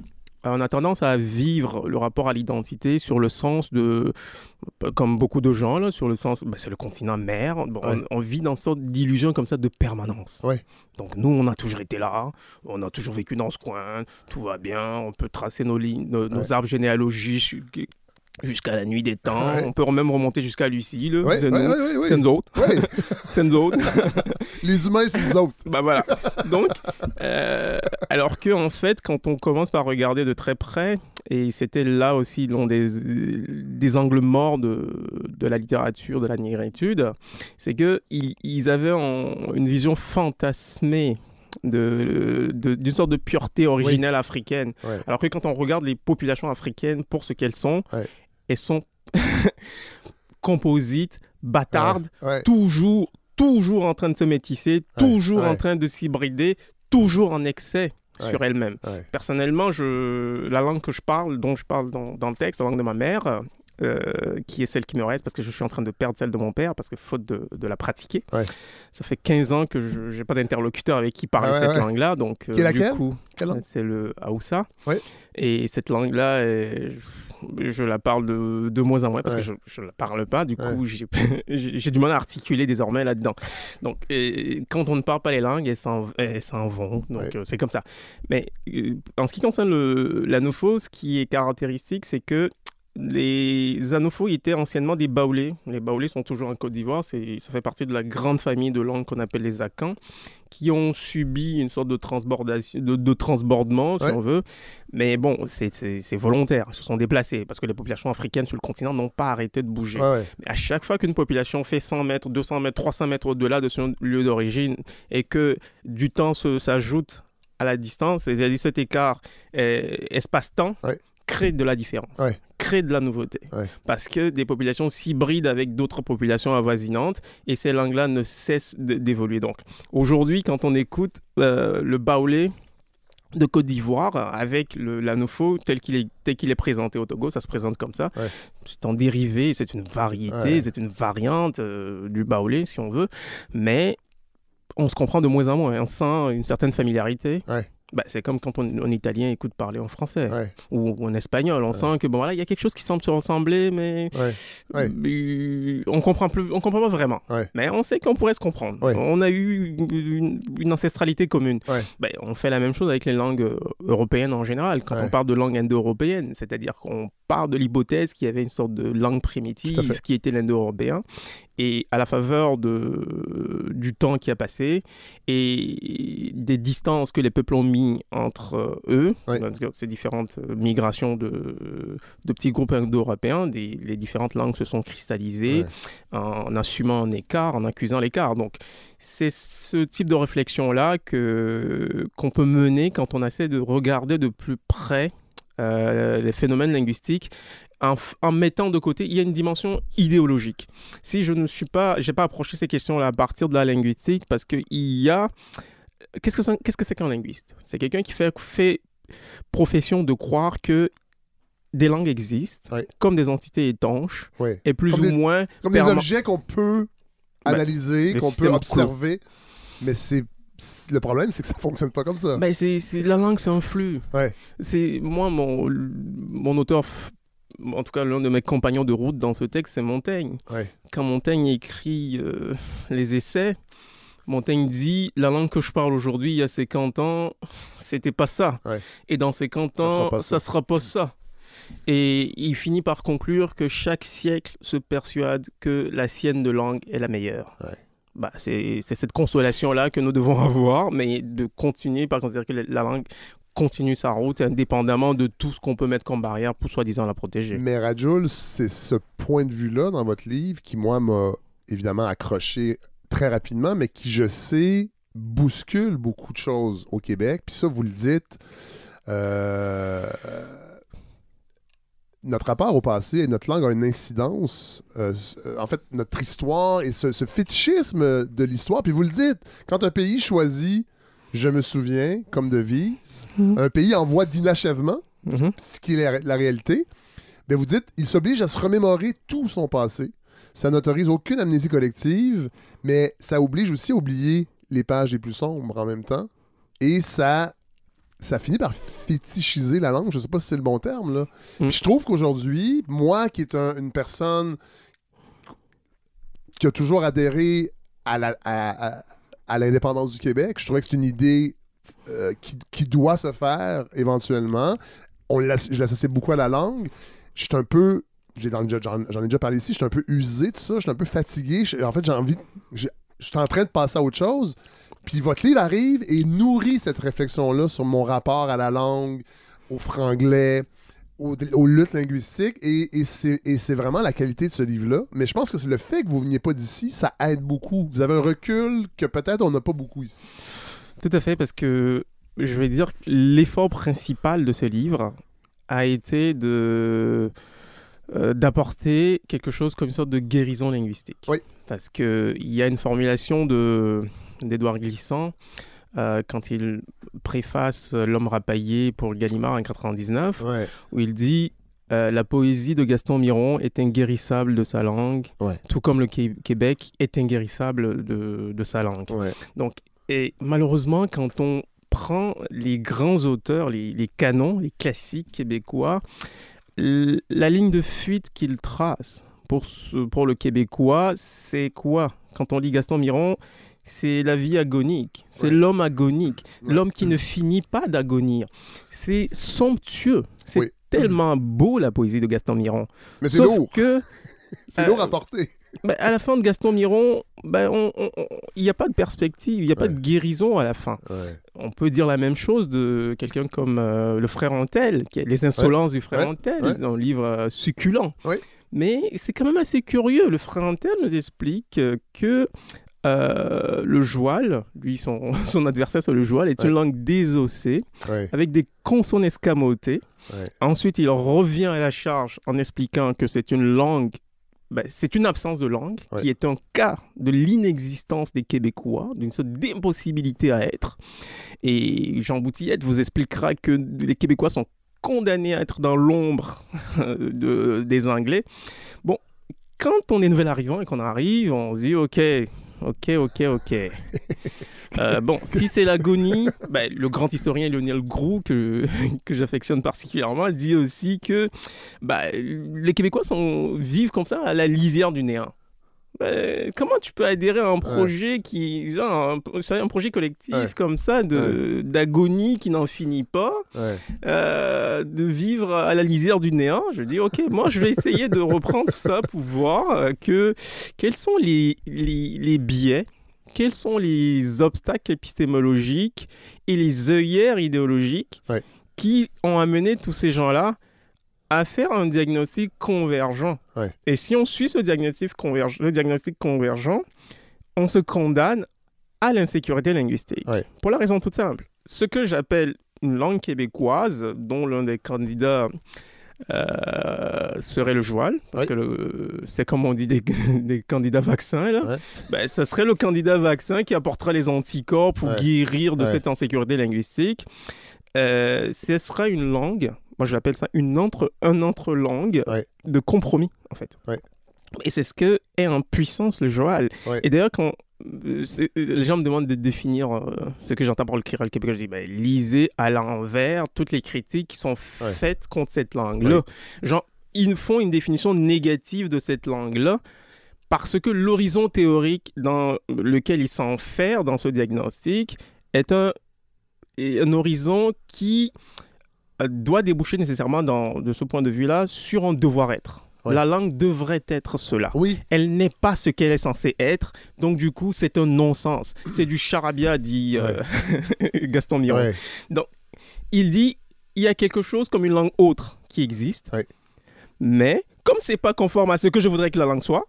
euh, on a tendance à vivre le rapport à l'identité sur le sens de, euh, comme beaucoup de gens, là, sur le sens, bah, c'est le continent mer on, vit dans une sorte d'illusion comme ça de permanence. Donc nous, on a toujours été là, on a toujours vécu dans ce coin, tout va bien, on peut tracer nos lignes, nos arbres généalogiques jusqu'à la nuit des temps. On peut même remonter jusqu'à Lucille, ouais, c'est nous autres. c'est nous autres. Les humains, c'est nous autres. bah voilà. Donc, euh, alors que en fait, quand on commence par regarder de très près, et c'était là aussi l'un des, angles morts de, la littérature, de la négritude, c'est que ils, avaient une vision fantasmée d'une de, d'une sorte de pureté originelle africaine. Alors que quand on regarde les populations africaines pour ce qu'elles sont, elles sont composites, bâtardes, toujours, toujours en train de se métisser, toujours en train de s'hybrider, toujours en excès sur elle-même. Personnellement, je, la langue que je parle, dont je parle dans, le texte, la langue de ma mère, euh, qui est celle qui me reste parce que je suis en train de perdre celle de mon père parce que faute de, la pratiquer. Ça fait 15 ans que je n'ai pas d'interlocuteur avec qui parler cette langue-là. Donc, euh, du coup, c'est le Haoussa. Et cette langue-là, je la parle de, moins en moins parce que je ne la parle pas. Du coup, j'ai du mal à articuler désormais là-dedans. Donc, quand on ne parle pas les langues, elles s'en vont. Donc, euh, c'est comme ça. Mais euh, en ce qui concerne l'anophose, ce qui est caractéristique, c'est que les anofos étaient anciennement des baoulés. Les baoulés sont toujours en Côte d'Ivoire. Ça fait partie de la grande famille de langues qu'on appelle les Akans, qui ont subi une sorte de, transbordement, si on veut. Mais bon, c'est volontaire. Ils se sont déplacés parce que les populations africaines sur le continent n'ont pas arrêté de bouger. Mais à chaque fois qu'une population fait 100 mètres, 200 mètres, 300 mètres au-delà de son lieu d'origine et que du temps s'ajoute à la distance, Et à cet écart euh, espace-temps, crée de la différence crée de la nouveauté. Parce que des populations s'hybrident avec d'autres populations avoisinantes et ces langues-là ne cessent d'évoluer. Donc aujourd'hui, quand on écoute euh, le baoulé de Côte d'Ivoire avec l'anofo tel qu'il est, tel qu'il est présenté au Togo, ça se présente comme ça. C'est en dérivé, c'est une variété, c'est une variante euh, du baoulé si on veut, mais on se comprend de moins en moins, on hein, sent une certaine familiarité. Bah, c'est comme quand on, en italien écoute parler en français ou, en espagnol. On sent que bon voilà, il y a quelque chose qui semble se ressembler, mais on comprend plus, on comprend pas vraiment. Mais on sait qu'on pourrait se comprendre. On a eu une, ancestralité commune. Ben, on fait la même chose avec les langues euh, européennes en général. Quand on parle de langue indo-européenne, c'est-à-dire qu'on part de l'hypothèse qu'il y avait une sorte de langue primitive qui était l'indo-européen et à la faveur de, du temps qui a passé et des distances que les peuples ont mis entre euh, eux, ces différentes euh, migrations de, de petits groupes indo-européens, les différentes langues se sont cristallisées en, assumant un écart, en accusant l'écart. Donc c'est ce type de réflexion-là que, qu'on peut mener quand on essaie de regarder de plus près euh, les phénomènes linguistiques en, mettant de côté, il y a une dimension idéologique. Si je ne suis pas, j'ai pas approché ces questions-là à partir de la linguistique parce qu'il y a, qu'est-ce que c'est qu'un linguiste C'est quelqu'un qui fait, profession de croire que des langues existent comme des entités étanches et plus ou moins comme des objets qu'on peut ben, analyser, qu'on peut observer, mais c'est le problème, c'est que ça fonctionne pas comme ça. Mais ben, c'est la langue, c'est un flux. C'est moi mon mon auteur en tout cas l'un de mes compagnons de route dans ce texte, c'est Montaigne. Quand Montaigne écrit euh, les essais, Montaigne dit la langue que je parle aujourd'hui, il y a 50 ans, c'était pas ça. Et dans 50 ans, ça sera, sera pas ça. Et il finit par conclure que chaque siècle se persuade que la sienne de langue est la meilleure. Bah, c'est cette consolation-là que nous devons avoir, mais de continuer par considérer que la langue continue sa route indépendamment de tout ce qu'on peut mettre comme barrière pour soi-disant la protéger. Mais Rajul, c'est ce point de vue-là dans votre livre qui, moi, m'a évidemment accroché très rapidement, mais qui, je sais, bouscule beaucoup de choses au Québec. Puis ça, vous le dites. Euh, notre rapport au passé et notre langue ont une incidence. Euh, en fait, notre histoire et ce fétichisme de l'histoire. Puis vous le dites, quand un pays choisit je me souviens, comme devise, mhm. un pays en voie d'inachèvement, mhm. ce qui est la, réalité. mais ben, vous dites, il s'oblige à se remémorer tout son passé. Ça n'autorise aucune amnésie collective, mais ça oblige aussi à oublier les pages les plus sombres en même temps. Et ça, ça finit par fétichiser la langue. Je ne sais pas si c'est le bon terme. Là. Mhm. je trouve qu'aujourd'hui, moi qui est une personne qui a toujours adhéré à la, à l'indépendance du Québec. Je trouvais que c'est une idée euh, qui, doit se faire éventuellement. On je l'associe beaucoup à la langue. Je un peu. J'en ai, déjà parlé ici, je suis un peu usé de ça, je suis un peu fatigué. en fait, j'ai envie. Je suis en train de passer à autre chose. Puis votre livre arrive et nourrit cette réflexion-là sur mon rapport à la langue, au franglais, aux, luttes linguistiques et, et c'est vraiment la qualité de ce livre-là. Mais je pense que le fait que vous veniez pas d'ici, ça aide beaucoup. Vous avez un recul que peut-être on n'a pas beaucoup ici. Tout à fait, parce que je vais dire l'effort principal de ce livre a été de euh, d'apporter quelque chose comme une sorte de guérison linguistique. Oui. Parce qu'il y a une formulation d'Edouard Glissant euh, quand il préface euh, L'homme rapaillé pour Gallimard en 99, où il dit euh, La poésie de Gaston Miron est inguérissable de sa langue, tout comme le Québec est inguérissable de, sa langue. Donc, et malheureusement, quand on prend les grands auteurs, les, canons, les classiques québécois, la ligne de fuite qu'il trace pour, pour le Québécois, c'est quoi Quand on dit Gaston Miron, c'est la vie agonique, c'est l'homme agonique, l'homme qui ne finit pas d'agonir. C'est somptueux, c'est tellement beau la poésie de Gaston Miron. Mais c'est lourd. que c'est lourd euh, à porter. Ben, à la fin de Gaston Miron, ben, il n'y a pas de perspective, il n'y a pas de guérison à la fin. On peut dire la même chose de quelqu'un comme euh, le frère Antel, Les insolences du frère Antel, dans le livre euh, succulent. Mais c'est quand même assez curieux. Le frère Antel nous explique que euh, le joual, lui, son, adversaire, sur le joual, est une langue désossée, avec des consonnes escamotées. Ensuite, il revient à la charge en expliquant que c'est une langue, ben, c'est une absence de langue, qui est un cas de l'inexistence des Québécois, d'une sorte d'impossibilité à être. Et Jean Boutillette vous expliquera que les Québécois sont condamnés à être dans l'ombre euh, des Anglais. Bon, quand on est nouvel arrivant et qu'on arrive, on se dit, OK, Ok, ok, ok. Euh, bon, si c'est l'agonie, bah, le grand historien Lionel Groux, que, j'affectionne particulièrement, dit aussi que bah, les Québécois sont, vivent comme ça à la lisière du néant. Ben, comment tu peux adhérer à un projet qui un, un, projet collectif comme ça d'agonie qui n'en finit pas euh, de vivre à la lisière du néant je dis ok moi je vais essayer de reprendre tout ça pour voir euh, que quels sont les, les biais quels sont les obstacles épistémologiques et les œillères idéologiques qui ont amené tous ces gens là à faire un diagnostic convergent. Et si on suit ce diagnostic, le diagnostic convergent, on se condamne à l'insécurité linguistique. Pour la raison toute simple. Ce que j'appelle une langue québécoise, dont l'un des candidats euh, serait le joual, parce que c'est comme on dit des, candidats vaccins, ben, ce serait le candidat vaccin qui apportera les anticorps pour guérir de cette insécurité linguistique. Euh, ce sera une langue moi je l'appelle ça une entre, un entre-langue de compromis, en fait. Et c'est ce que est en puissance le Joal. Et d'ailleurs, quand euh, euh, les gens me demandent de définir euh, ce que j'entends par le Kiral québécois, je dis ben, lisez à l'envers toutes les critiques qui sont faites contre cette langue-là. Genre, ils font une définition négative de cette langue-là parce que l'horizon théorique dans lequel ils s'enferment dans ce diagnostic est un, un horizon qui euh, doit déboucher nécessairement, dans, de ce point de vue-là, sur un devoir-être. La langue devrait être cela. Elle n'est pas ce qu'elle est censée être. Donc, du coup, c'est un non-sens. C'est du charabia, dit euh, Gaston Miron. Donc, il dit il y a quelque chose comme une langue autre qui existe. Mais, comme c'est pas conforme à ce que je voudrais que la langue soit,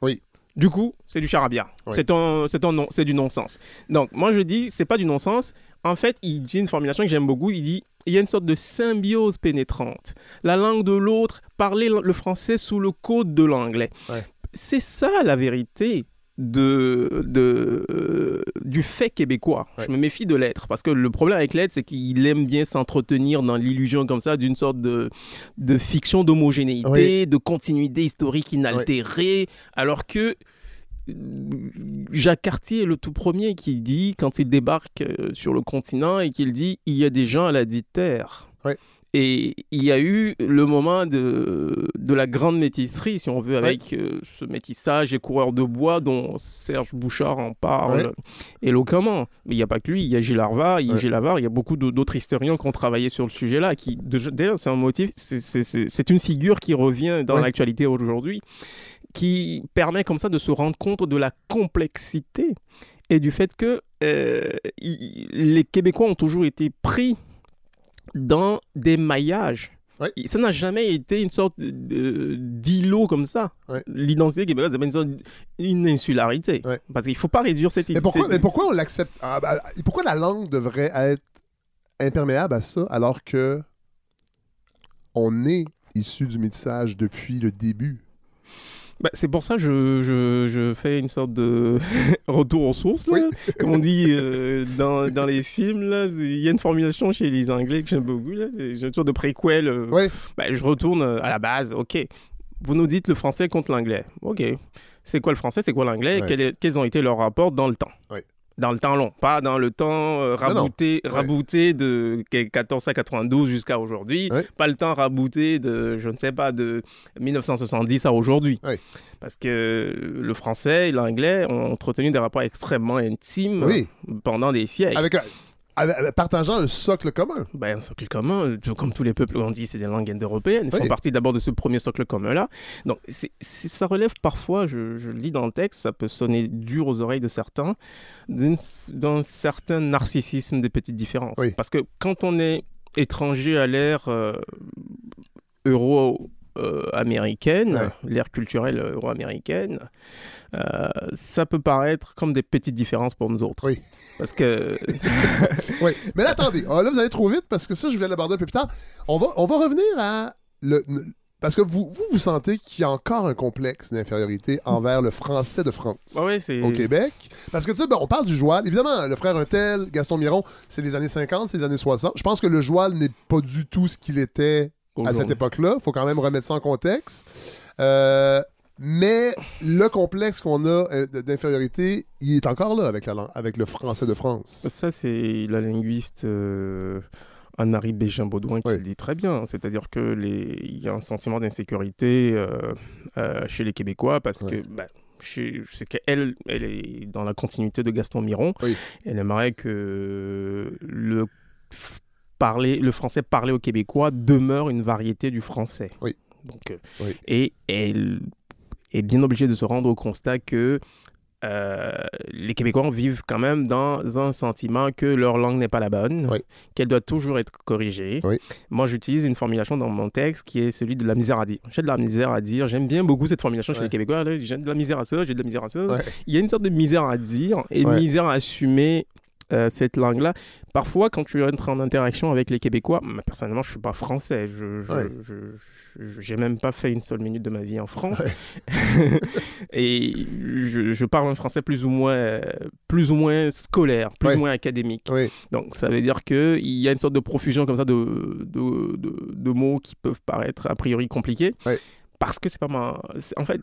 du coup, c'est du charabia. C'est non, du non-sens. Donc, moi, je dis c'est pas du non-sens. En fait, il dit une formulation que j'aime beaucoup. Il dit il y a une sorte de symbiose pénétrante. La langue de l'autre, parler le français sous le code de l'anglais. C'est ça la vérité euh, du fait québécois. Je me méfie de l'être parce que le problème avec l'être, c'est qu'il aime bien s'entretenir dans l'illusion comme ça d'une sorte de, fiction d'homogénéité, de continuité historique inaltérée, alors que Jacques Cartier est le tout premier qui dit, quand il débarque euh, sur le continent et qu'il dit il y a des gens à la dite terre. Et il y a eu le moment de, de la grande métisserie, si on veut, avec euh, ce métissage et coureur de bois dont Serge Bouchard en parle et éloquemment. Mais il n'y a pas que lui, il y a Gilarva il y a il y a beaucoup d'autres historiens qui ont travaillé sur le sujet-là. Qui, c'est un motif, c'est une figure qui revient dans l'actualité aujourd'hui qui permet comme ça de se rendre compte de la complexité et du fait que euh, les Québécois ont toujours été pris dans des maillages. Ça n'a jamais été une sorte d'îlot comme ça. L'identité québécoise, c'est une insularité. Parce qu'il ne faut pas réduire cette identité. Mais pourquoi, on l'accepte ah, bah, Pourquoi la langue devrait être imperméable à ça alors que on est issu du métissage depuis le début bah, c'est pour ça que je, je, fais une sorte de retour aux sources, comme on dit euh, dans, dans, les films. Là. Il y a une formulation chez les Anglais que j'aime beaucoup, là. une sorte de préquel. Euh, bah, je retourne euh, à la base, ok. Vous nous dites le français contre l'anglais. Ok. C'est quoi le français, c'est quoi l'anglais quels, ont été leurs rapports dans le temps dans le temps long, pas dans le temps euh, rabouté, de 1492 jusqu'à aujourd'hui, pas le temps rabouté de, je ne sais pas, de 1970 à aujourd'hui. Parce que le français et l'anglais ont entretenu des rapports extrêmement intimes pendant des siècles. Avec euh, partageant un socle commun. Ben, un socle commun, euh, comme tous les peuples, ont dit, c'est des langues indo-européennes. Ils font partie d'abord de ce premier socle commun-là. Donc, ça relève parfois, je, le dis dans le texte, ça peut sonner dur aux oreilles de certains, d'un certain narcissisme des petites différences. Parce que quand on est étranger à l'ère euh, euro-américaine, euh, l'ère culturelle euro-américaine, euh, ça peut paraître comme des petites différences pour nous autres. Oui. Parce que. oui. Mais attendez, ah, là, vous allez trop vite parce que ça, je voulais l'aborder un peu plus tard. On va, on va revenir à. Le, parce que vous, vous, sentez qu'il y a encore un complexe d'infériorité envers le français de France au Québec. Parce que, tu sais, ben, on parle du joual. Évidemment, le frère Untel, Gaston Miron, c'est les années 50, c'est les années 60. Je pense que le joual n'est pas du tout ce qu'il était à cette époque-là. Il faut quand même remettre ça en contexte. Euh, mais le complexe qu'on a euh, d'infériorité, il est encore là avec, la, avec le français de France. Ça, c'est la linguiste euh, Anne-Marie Bégin-Baudouin qui le dit très bien. C'est-à-dire qu'il y a un sentiment d'insécurité euh, chez les Québécois parce que. Bah, c'est qu'elle elle est dans la continuité de Gaston Miron. Elle aimerait que le, parler, le français parlé aux Québécois demeure une variété du français. Donc, Et elle est bien obligé de se rendre au constat que euh, les Québécois vivent quand même dans un sentiment que leur langue n'est pas la bonne, qu'elle doit toujours être corrigée. Moi, j'utilise une formulation dans mon texte qui est celui de la misère à dire. J'ai de la misère à dire. J'aime bien beaucoup cette formulation chez les Québécois. J'ai de la misère à ça, j'ai de la misère à ça. Il y a une sorte de misère à dire et misère à assumer euh, cette langue-là. Parfois, quand tu entres en interaction avec les Québécois, personnellement, je ne suis pas français. Je n'ai même pas fait une seule minute de ma vie en France. et je, parle un français plus ou moins, euh, plus ou moins scolaire, plus ou moins académique. Donc, ça veut dire qu'il y a une sorte de profusion comme ça de, de, de, de mots qui peuvent paraître a priori compliqués. Parce que c'est pas ma. En fait,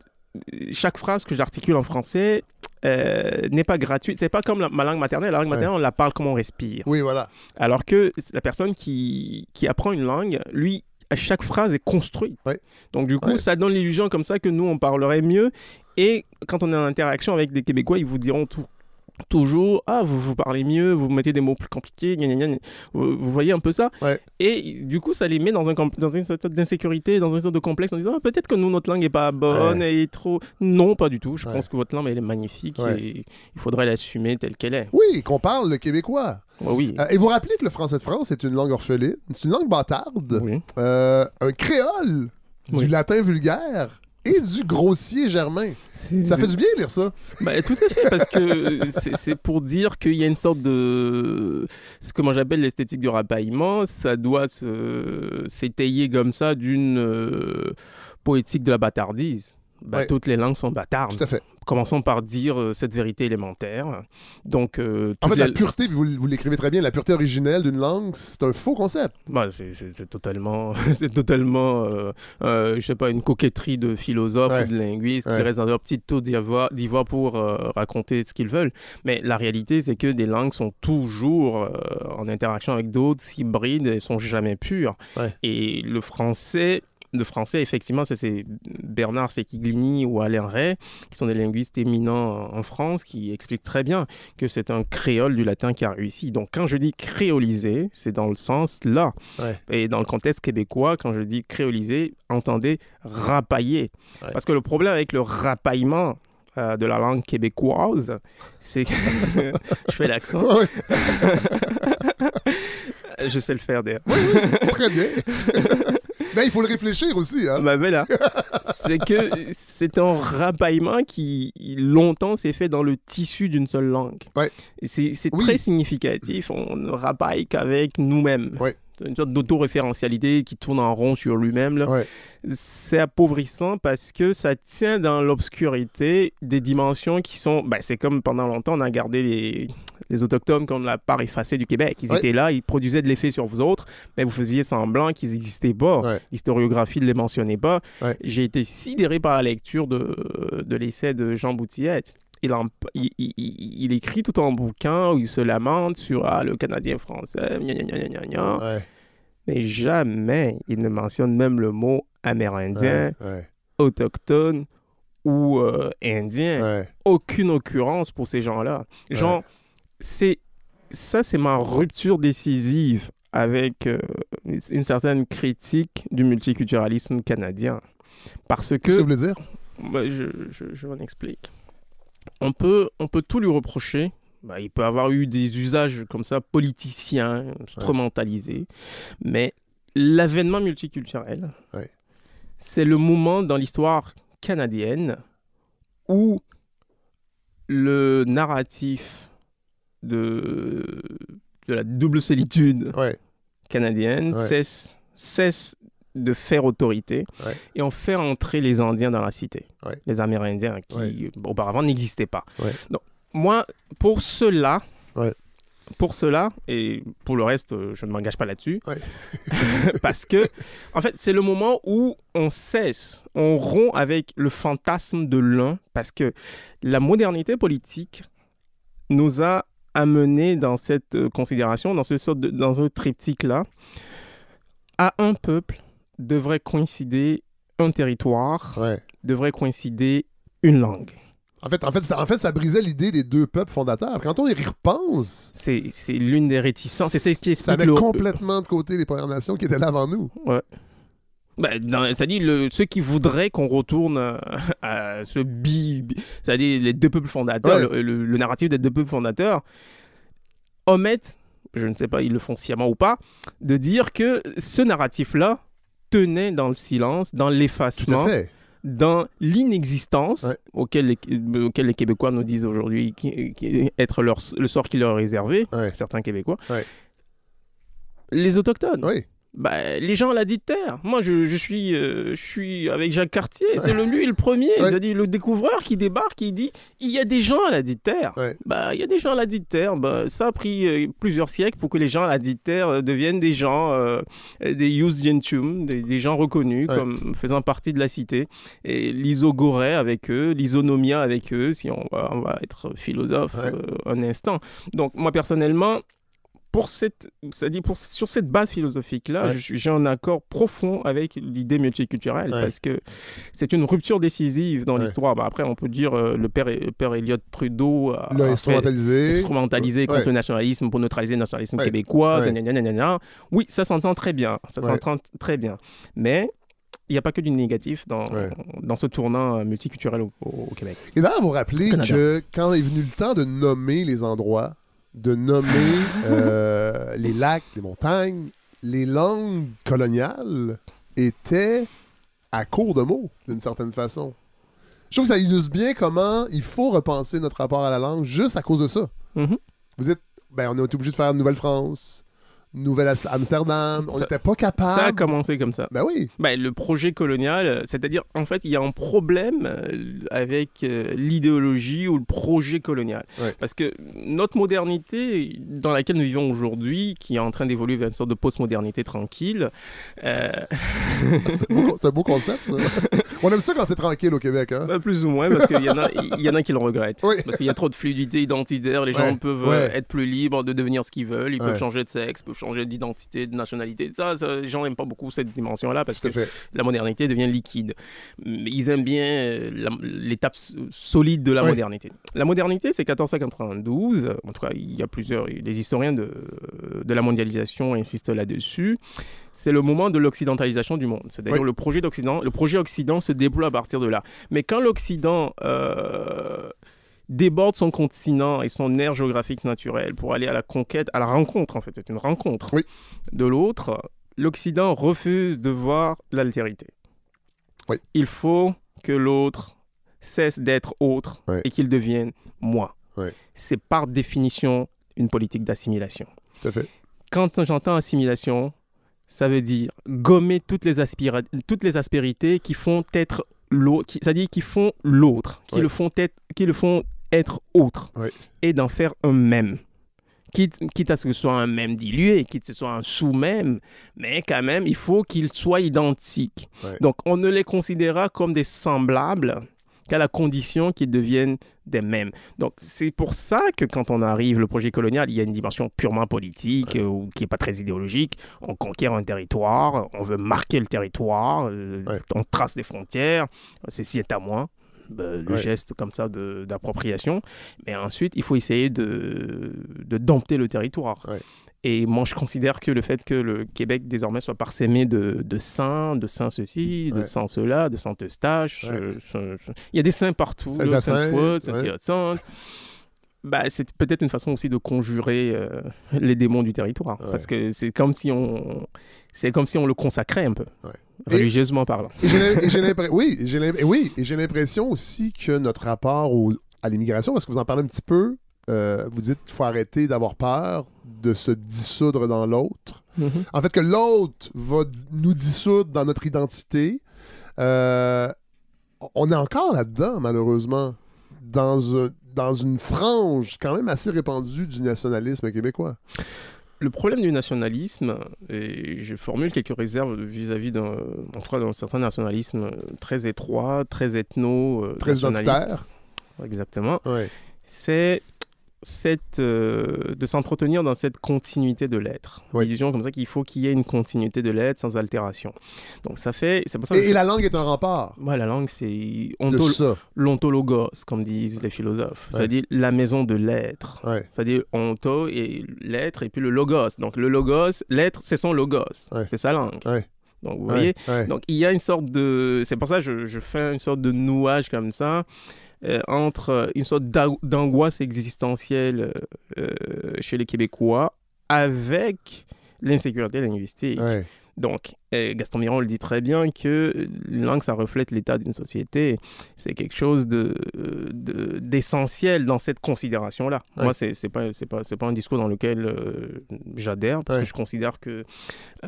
chaque phrase que j'articule en français, euh, n'est pas gratuite. C'est pas comme la, ma langue maternelle. La langue maternelle, on la parle comme on respire. Oui, voilà. Alors que la personne qui, apprend une langue, lui, à chaque phrase est construite. Donc du coup, ça donne l'illusion comme ça que nous, on parlerait mieux. Et quand on est en interaction avec des Québécois, ils vous diront tout toujours ah vous vous parlez mieux vous mettez des mots plus compliqués vous, voyez un peu ça et du coup ça les met dans un dans une sorte d'insécurité dans une sorte de complexe en disant ah, peut-être que nous notre langue est pas bonne elle est trop non pas du tout je pense que votre langue elle est magnifique et il faudrait l'assumer telle qu'elle est oui qu'on parle le québécois oui. Euh, et vous rappelez que le français de France est une langue orpheline c'est une langue bâtarde euh, un créole du latin vulgaire et du grossier germain. Ça fait du bien lire ça. Ben, tout à fait, parce que c'est pour dire qu'il y a une sorte de. ce Comment j'appelle l'esthétique du rapaillement. Ça doit s'étayer comme ça d'une euh, poétique de la bâtardise. Bah, toutes les langues sont bâtardes. Tout à fait. Commençons par dire euh, cette vérité élémentaire. Donc, euh, en fait, la... pureté, vous, l'écrivez très bien, la pureté originelle d'une langue, c'est un faux concept. Bah, c'est totalement, c'est totalement, euh, je sais pas, une coquetterie de philosophes et ou de linguistes qui restent dans leur petit taux d'ivoire pour raconter ce qu'ils veulent. Mais la réalité, c'est que des langues sont toujours en interaction avec d'autres, s'hybrident et sont jamais pures. Et le français de français, effectivement, c'est Bernard Sekiglini ou Alain Ray, qui sont des linguistes éminents en France, qui expliquent très bien que c'est un créole du latin qui a réussi. Donc, quand je dis créolisé, c'est dans le sens là. Et dans le contexte québécois, quand je dis créolisé, entendez rapailler. Parce que le problème avec le rapaillement, euh, de la langue québécoise, c'est que je fais l'accent. je sais le faire d'ailleurs. très bien. Mais ben, il faut le réfléchir aussi. Hein? Ben voilà. C'est que c'est un rapaillement qui longtemps s'est fait dans le tissu d'une seule langue. Ouais. C'est très significatif. On ne rapaille qu'avec nous-mêmes. Ouais une sorte d'autoréférentialité qui tourne en rond sur lui-même. C'est appauvrissant parce que ça tient dans l'obscurité des dimensions qui sont. Ben, c'est comme pendant longtemps, on a gardé les, autochtones comme la part effacée du Québec. Ils étaient là, ils produisaient de l'effet sur vous autres, mais vous faisiez semblant qu'ils n'existaient pas. historiographie ne les mentionnait pas. J'ai été sidéré par la lecture de, de l'essai de Jean Boutillette il, écrit tout un bouquin où il se lamente sur ah, le Canadien français, mais jamais il ne mentionne même le mot amérindien, autochtone ou euh, indien. Aucune occurrence pour ces gens-là. Genre, c'est ça, c'est ma rupture décisive avec euh, une certaine critique du multiculturalisme canadien. Parce que... Qu'est-ce dire? Bah, je, je, je explique on peut, on peut tout lui reprocher. Bah, il peut avoir eu des usages comme ça, politiciens, instrumentalisés. Mais l'avènement multiculturel, c'est le moment dans l'histoire canadienne où le narratif de, la double solitude canadienne cesse, cesse de faire autorité et en faire entrer les Indiens dans la cité, les Amérindiens qui euh, auparavant n'existaient pas. Donc moi, pour cela, pour cela et pour le reste, euh, je ne m'engage pas là-dessus, parce que en fait c'est le moment où on cesse, on rompt avec le fantasme de l'un, parce que la modernité politique nous a amené dans cette euh, considération, dans ce, dans ce triptyque là, à un peuple devrait coïncider un territoire, devrait coïncider une langue. En fait, en fait, ça, en fait, ça brisait l'idée des deux peuples fondateurs. Quand on y repense... C'est, l'une des réticences. C'est ce qui explique... Ça met complètement de côté les Premières Nations qui étaient là avant nous. Ouais. Ben, c'est-à-dire ceux qui voudraient qu'on retourne euh, à ce bi... c'est-à-dire les deux peuples fondateurs, le, narratif des deux peuples fondateurs, omettent, je ne sais pas, ils le font sciemment ou pas, de dire que ce narratif-là tenait dans le silence, dans l'effacement. Dans l'inexistence auquel, les, Québécois nous disent aujourd'hui qui, être le sort qui leur est réservé, certains Québécois, les autochtones. Oui bah, les gens l'a dit terre. Moi, je, suis, euh, je suis avec Jacques Cartier. C'est le, lui le premier. dit le découvreur qui débarque, il dit il y a des gens à la terre. Bah, il y a des gens à la terre. Bah, ça a pris euh, plusieurs siècles pour que les gens à la terre euh, deviennent des gens, des ius des, gens reconnus comme faisant partie de la cité. Et l'isogorée avec eux, l'isonomia avec eux, si on va être philosophe un instant. Donc, moi personnellement, pour cette, -dire pour, sur cette base philosophique-là, j'ai un accord profond avec l'idée multiculturelle parce que c'est une rupture décisive dans l'histoire. Bah, après, on peut dire euh, le père, le euh, père Elliot Trudeau a, instrumentalisé, contre le nationalisme pour neutraliser le nationalisme québécois. oui, ça s'entend très bien, ça s'entend très bien, mais il n'y a pas que du négatif dans, dans ce tournant euh, multiculturel au, Québec. Et là, vous rappelez que quand est venu le temps de nommer les endroits, de nommer euh, les lacs, les montagnes, les langues coloniales étaient à court de mots, d'une certaine façon. Je trouve que ça illustre bien comment il faut repenser notre rapport à la langue juste à cause de ça. Mm-hmm. Vous dites, ben, on est obligé de faire une Nouvelle-France, Nouvelle-Amsterdam. On n'était pas capable. Ça a commencé comme ça. Ben oui. Ben, le projet colonial, euh, c'est-à-dire, en fait, il y a un problème euh, avec euh, l'idéologie ou le projet colonial. Parce que notre modernité dans laquelle nous vivons aujourd'hui, qui est en train d'évoluer vers une sorte de postmodernité tranquille. C'est un, beau, beau concept, ça. On aime ça quand c'est tranquille au Québec. Hein? Ben, plus ou moins, parce qu'il y, en a, y en a qui le regrettent. Parce qu'il y a trop de fluidité identitaire. Les gens peuvent euh, être plus libres de devenir ce qu'ils veulent. Ils peuvent changer de sexe, peuvent changer d'identité, de nationalité. Ça, ça les gens n'aiment pas beaucoup cette dimension-là parce que la modernité devient liquide. Mais Ils aiment bien euh, l'étape solide de la modernité. La modernité, c'est 1492. En tout cas, il y a plusieurs. Les historiens de, de la mondialisation insistent là-dessus c'est le moment de l'occidentalisation du monde. C'est-à-dire le projet d'Occident, le projet Occident se déploie à partir de là. Mais quand l'Occident euh, déborde son continent et son aire géographique naturelle pour aller à la conquête, à la rencontre en fait, c'est une rencontre de l'autre, l'Occident refuse de voir l'altérité. Il faut que l'autre cesse d'être autre et qu'il devienne moi. C'est par définition une politique d'assimilation. Tout à fait. Quand j'entends assimilation, ça veut dire gommer toutes les, toutes les aspérités qui font être l'autre, c'est-à-dire qui font l'autre, qui, le font être, qui font être autre, et d'en faire un même. Quitte, à ce que ce soit un même dilué, quitte à ce que ce soit un sous-même, mais quand même, il faut qu'ils soient identiques. Donc, on ne les considérera comme des semblables qu'à la condition qu'ils deviennent des mêmes. Donc c'est pour ça que quand on arrive, le projet colonial, il y a une dimension purement politique euh, ou qui n'est pas très idéologique. On conquiert un territoire, on veut marquer le territoire, euh, on trace des frontières, ceci est à moi. Bah, le geste comme ça d'appropriation. Mais ensuite, il faut essayer de, de dompter le territoire. Et moi, je considère que le fait que le Québec désormais soit parsemé de, saints, de saints ceci, de saints cela, de saints Eustache, euh, il y a des saints partout, Saint-Foy, Saint-Hyacinthe. Bah, c'est peut-être une façon aussi de conjurer euh, les démons du territoire. Parce que c'est comme, si on... c'est comme si on le consacrait un peu, religieusement parlant. Et j'ai oui, j'ai l'impression aussi que notre rapport à l'immigration, parce que vous en parlez un petit peu, euh, vous dites qu'il faut arrêter d'avoir peur de se dissoudre dans l'autre. Mm-hmm. En fait, que l'autre va nous dissoudre dans notre identité. Euh, on est encore là-dedans, malheureusement, dans, dans une frange quand même assez répandue du nationalisme québécois. Le problème du nationalisme, et je formule quelques réserves vis-à-vis d'un, certain nationalisme très étroit, très ethno, euh, très identitaire. Exactement. C'est cette, euh, de s'entretenir dans cette continuité de l'être. Oui. comme ça qu'il faut qu'il y ait une continuité de l'être sans altération. Donc ça fait. ça et, la langue est un rempart. Ouais, la langue, c'est l'ontologos, comme disent les philosophes. C'est-à-dire la maison de l'être. C'est-à-dire onto et l'être et puis le logos. Donc le logos, l'être, c'est son logos. C'est sa langue. Donc, vous voyez, donc il y a une sorte de. C'est pour ça que je, fais une sorte de nouage comme ça. Euh, entre euh, une sorte d'angoisse existentielle euh, chez les Québécois avec l'insécurité linguistique. Donc, Gaston Mirand le dit très bien que la langue, ça reflète l'état d'une société. C'est quelque chose d'essentiel de, dans cette considération-là. Moi, c'est n'est pas, un discours dans lequel euh, j'adhère, parce que je considère que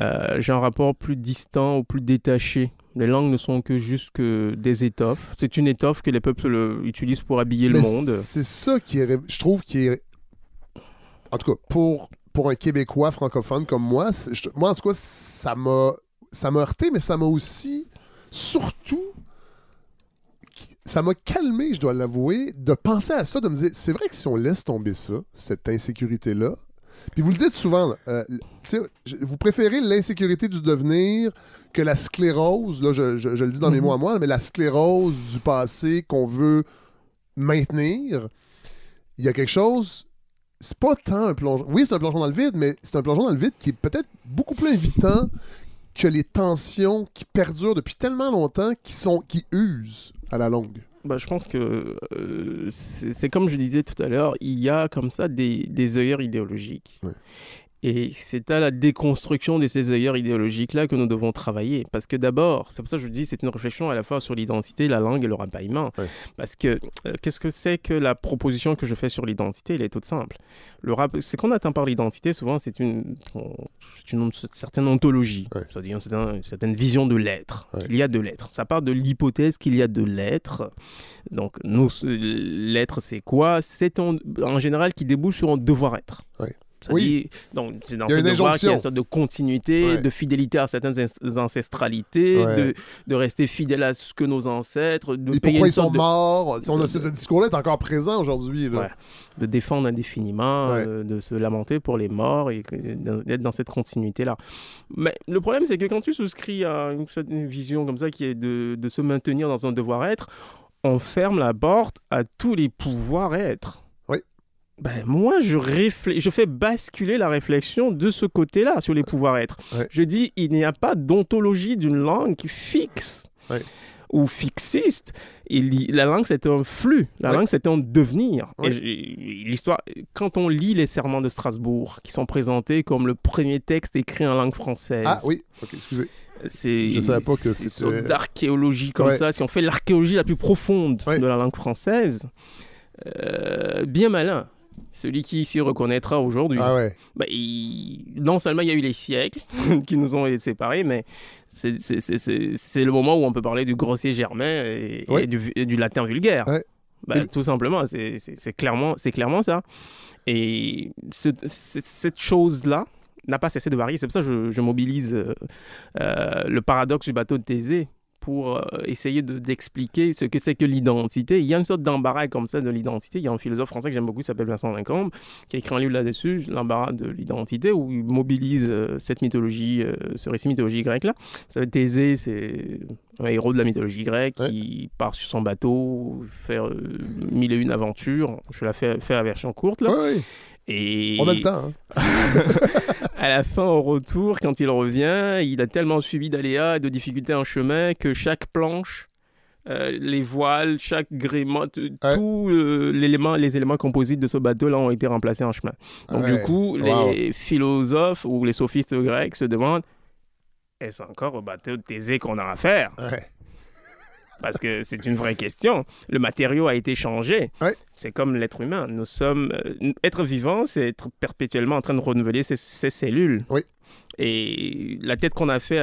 euh, j'ai un rapport plus distant ou plus détaché. Les langues ne sont que juste des étoffes. C'est une étoffe que les peuples euh, utilisent pour habiller le monde. C'est ça qui je trouve, qui est... En tout cas, pour pour un Québécois francophone comme moi, moi, en tout cas, ça m'a ça m'a heurté, mais ça m'a aussi, surtout, ça m'a calmé, je dois l'avouer, de penser à ça, de me dire, c'est vrai que si on laisse tomber ça, cette insécurité-là, puis vous le dites souvent, euh, vous préférez l'insécurité du devenir que la sclérose, là, je, le dis dans mes mhm. mots à moi, mais la sclérose du passé qu'on veut maintenir. Il y a quelque chose c'est pas tant un plongeon. Oui, c'est un plongeon dans le vide, mais c'est un plongeon dans le vide qui est peut-être beaucoup plus invitant que les tensions qui perdurent depuis tellement longtemps qui sont qui usent à la longue. Bah, je pense que euh, c'est comme je disais tout à l'heure, il y a comme ça des, des œillères idéologiques. Et c'est à la déconstruction de ces ailleurs idéologiques-là que nous devons travailler. Parce que d'abord, c'est pour ça que je dis, c'est une réflexion à la fois sur l'identité, la langue et le rapaillement. Parce que euh, qu'est-ce que c'est que la proposition que je fais sur l'identité Elle est toute simple. Le rap... C'est qu'on atteint par l'identité, souvent, c'est une... certaine ontologie, c'est-à-dire une, certaine vision de l'être. Il y a de l'être. Ça part de l'hypothèse qu'il y a de l'être. Donc, l'être, c'est quoi C'est en... en général qui débouche sur un devoir-être. Oui oui. donc, c'est dans de y une sorte de continuité, de fidélité à certaines ancestralités, de, de, rester fidèle à ce que nos ancêtres. De Et payer pourquoi ils sont morts on a Ce discours-là est encore présent aujourd'hui. De défendre indéfiniment, euh, de se lamenter pour les morts et d'être dans cette continuité-là. Mais le problème, c'est que quand tu souscris à une, une, vision comme ça qui est de, de se maintenir dans un devoir-être, on ferme la porte à tous les pouvoirs-être. Ben, moi, je, je fais basculer la réflexion de ce côté-là sur les pouvoirs-être. Je dis, il n'y a pas d'ontologie d'une langue qui fixe ou fixiste. Il... La langue, c'est un flux. La langue, c'est un devenir. L'histoire, quand on lit les serments de Strasbourg, qui sont présentés comme le premier texte écrit en langue française. Ah oui, excusez. C'est d'archéologie comme ça. Si on fait l'archéologie la plus profonde de la langue française, euh, bien malin. Celui qui s'y reconnaîtra aujourd'hui. Ah bah, non seulement il y a eu les siècles qui nous ont séparés, mais c'est le moment où on peut parler du grossier germain et, du, latin vulgaire. Bah, tout simplement, c'est clairement, clairement ça. Et cette chose-là n'a pas cessé de varier. C'est pour ça que je, mobilise euh, euh, le paradoxe du bateau de Thésée pour euh, essayer d'expliquer ce que c'est que l'identité. Il y a une sorte d'embarras comme ça de l'identité. Il y a un philosophe français que j'aime beaucoup, qui s'appelle Vincent Lacombe, qui a écrit un livre là-dessus, L'embarras de l'identité, où il mobilise euh, cette mythologie, euh, ce récit mythologique grecque là Ça va être aisé, c'est un héros de la mythologie grecque qui part sur son bateau, faire mille et une aventures. Je la fais, faire la version courte, là. Et... On a le temps. Hein. à la fin, au retour, quand il revient, il a tellement subi d'aléas et de difficultés en chemin que chaque planche, euh, les voiles, chaque gréement, tous euh, les éléments composites de ce bateau-là ont été remplacés en chemin. Donc, du coup, les philosophes ou les sophistes grecs se demandent est-ce encore au bateau de Thésée qu'on a affaire parce que c'est une vraie question. Le matériau a été changé. C'est comme l'être humain. Nous sommes. Euh, être vivant, c'est être perpétuellement en train de renouveler ses, cellules. Oui. Et la tête qu'on a fait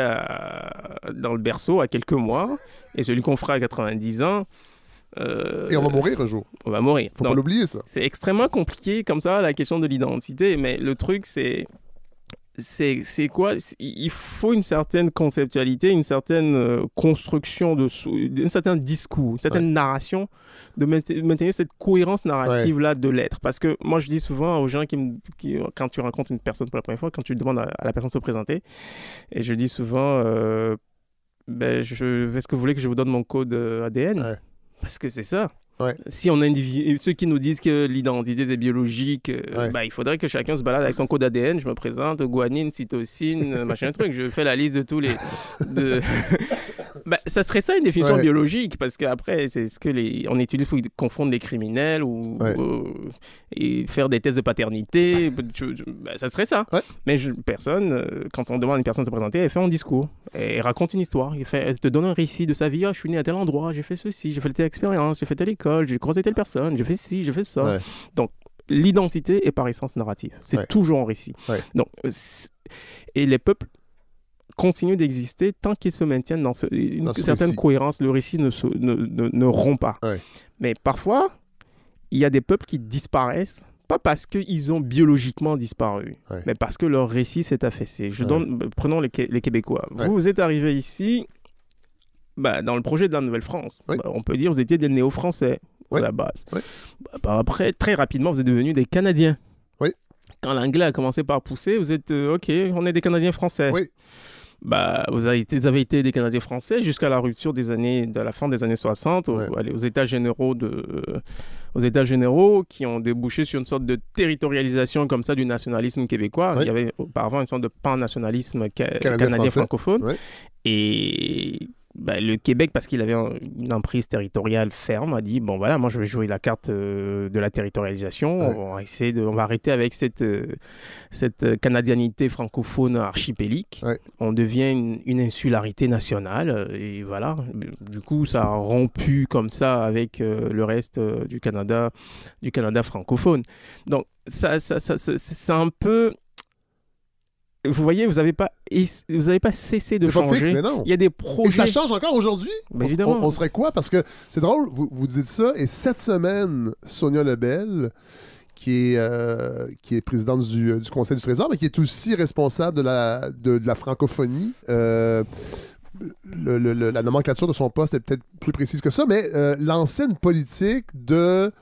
dans le berceau à quelques mois et celui qu'on fera à 90 ans. Euh, et on va mourir un jour. On va mourir. Faut pas l'oublier ça. C'est extrêmement compliqué comme ça la question de l'identité, mais le truc c'est c'est quoi Il faut une certaine conceptualité, une certaine euh, construction, de, un certain discours, une certaine narration, de maintenir cette cohérence narrative-là de l'être. Parce que moi, je dis souvent aux gens qui, quand tu rencontres une personne pour la première fois, quand tu demandes à, la personne de se présenter, et je dis souvent, euh, ben, est-ce que vous voulez que je vous donne mon code euh, ADN Parce que c'est ça. Si on a ceux qui nous disent que l'identité est biologique, euh, bah, il faudrait que chacun se balade avec son code ADN. Je me présente, guanine, cytosine, euh, machin truc. Je fais la liste de tous les. Bah, ça serait ça une définition biologique, parce qu'après, c'est ce que les... on utilise pour confondre les criminels ou, euh, et faire des tests de paternité. Bah, ça serait ça. Mais je... personne, euh, quand on demande à une personne de se présenter, elle fait un discours, elle raconte une histoire, elle, fait... te donne un récit de sa vie. Ah, je suis né à tel endroit, j'ai fait ceci, j'ai fait telle expérience, j'ai fait telle école, j'ai croisé telle personne, j'ai fait ci, j'ai fait ça. Donc, l'identité est par essence narrative. C'est toujours un récit. Donc, et les peuples continuent d'exister tant qu'ils se maintiennent dans, une certaine cohérence. Le récit ne, ne, rompt pas. Mais parfois, il y a des peuples qui disparaissent, pas parce qu'ils ont biologiquement disparu, mais parce que leur récit s'est affaissé. Je donne, euh, prenons les, Québécois. Vous, êtes arrivés ici, bah, dans le projet de la Nouvelle-France. Bah, on peut dire vous étiez des néo-français à la base. Bah, après, très rapidement, vous êtes devenus des Canadiens. Quand l'anglais a commencé par pousser, vous êtes euh, OK, on est des Canadiens français. Bah, vous, avez été, des Canadiens français jusqu'à la rupture des années, de la fin des années 60, aux, états généraux de, euh, aux États généraux qui ont débouché sur une sorte de territorialisation comme ça du nationalisme québécois. Il y avait auparavant une sorte de pan-nationalisme canadien, francophone. Et bah, le Québec, parce qu'il avait une emprise territoriale ferme, a dit bon voilà, moi je vais jouer la carte euh, de la territorialisation. On va de, arrêter avec cette euh, cette euh, canadianité francophone archipélique. On devient une, insularité nationale et voilà. Du coup, ça a rompu comme ça avec le reste du Canada, du Canada francophone. Donc ça, ça c'est un peu vous voyez, vous n'avez pas, vous avez pas cessé de changer. Fixe, mais non. Il y a des projets. Et ça change encore aujourd'hui. mais évidemment. On, serait quoi Parce que c'est drôle, vous, vous dites ça. Et cette semaine, Sonia Lebel, qui est, euh, qui est présidente euh, du, Conseil du Trésor, mais qui est aussi responsable de la, de, la francophonie. Euh, la nomenclature de son poste est peut-être plus précise que ça, mais l'ancienne politique de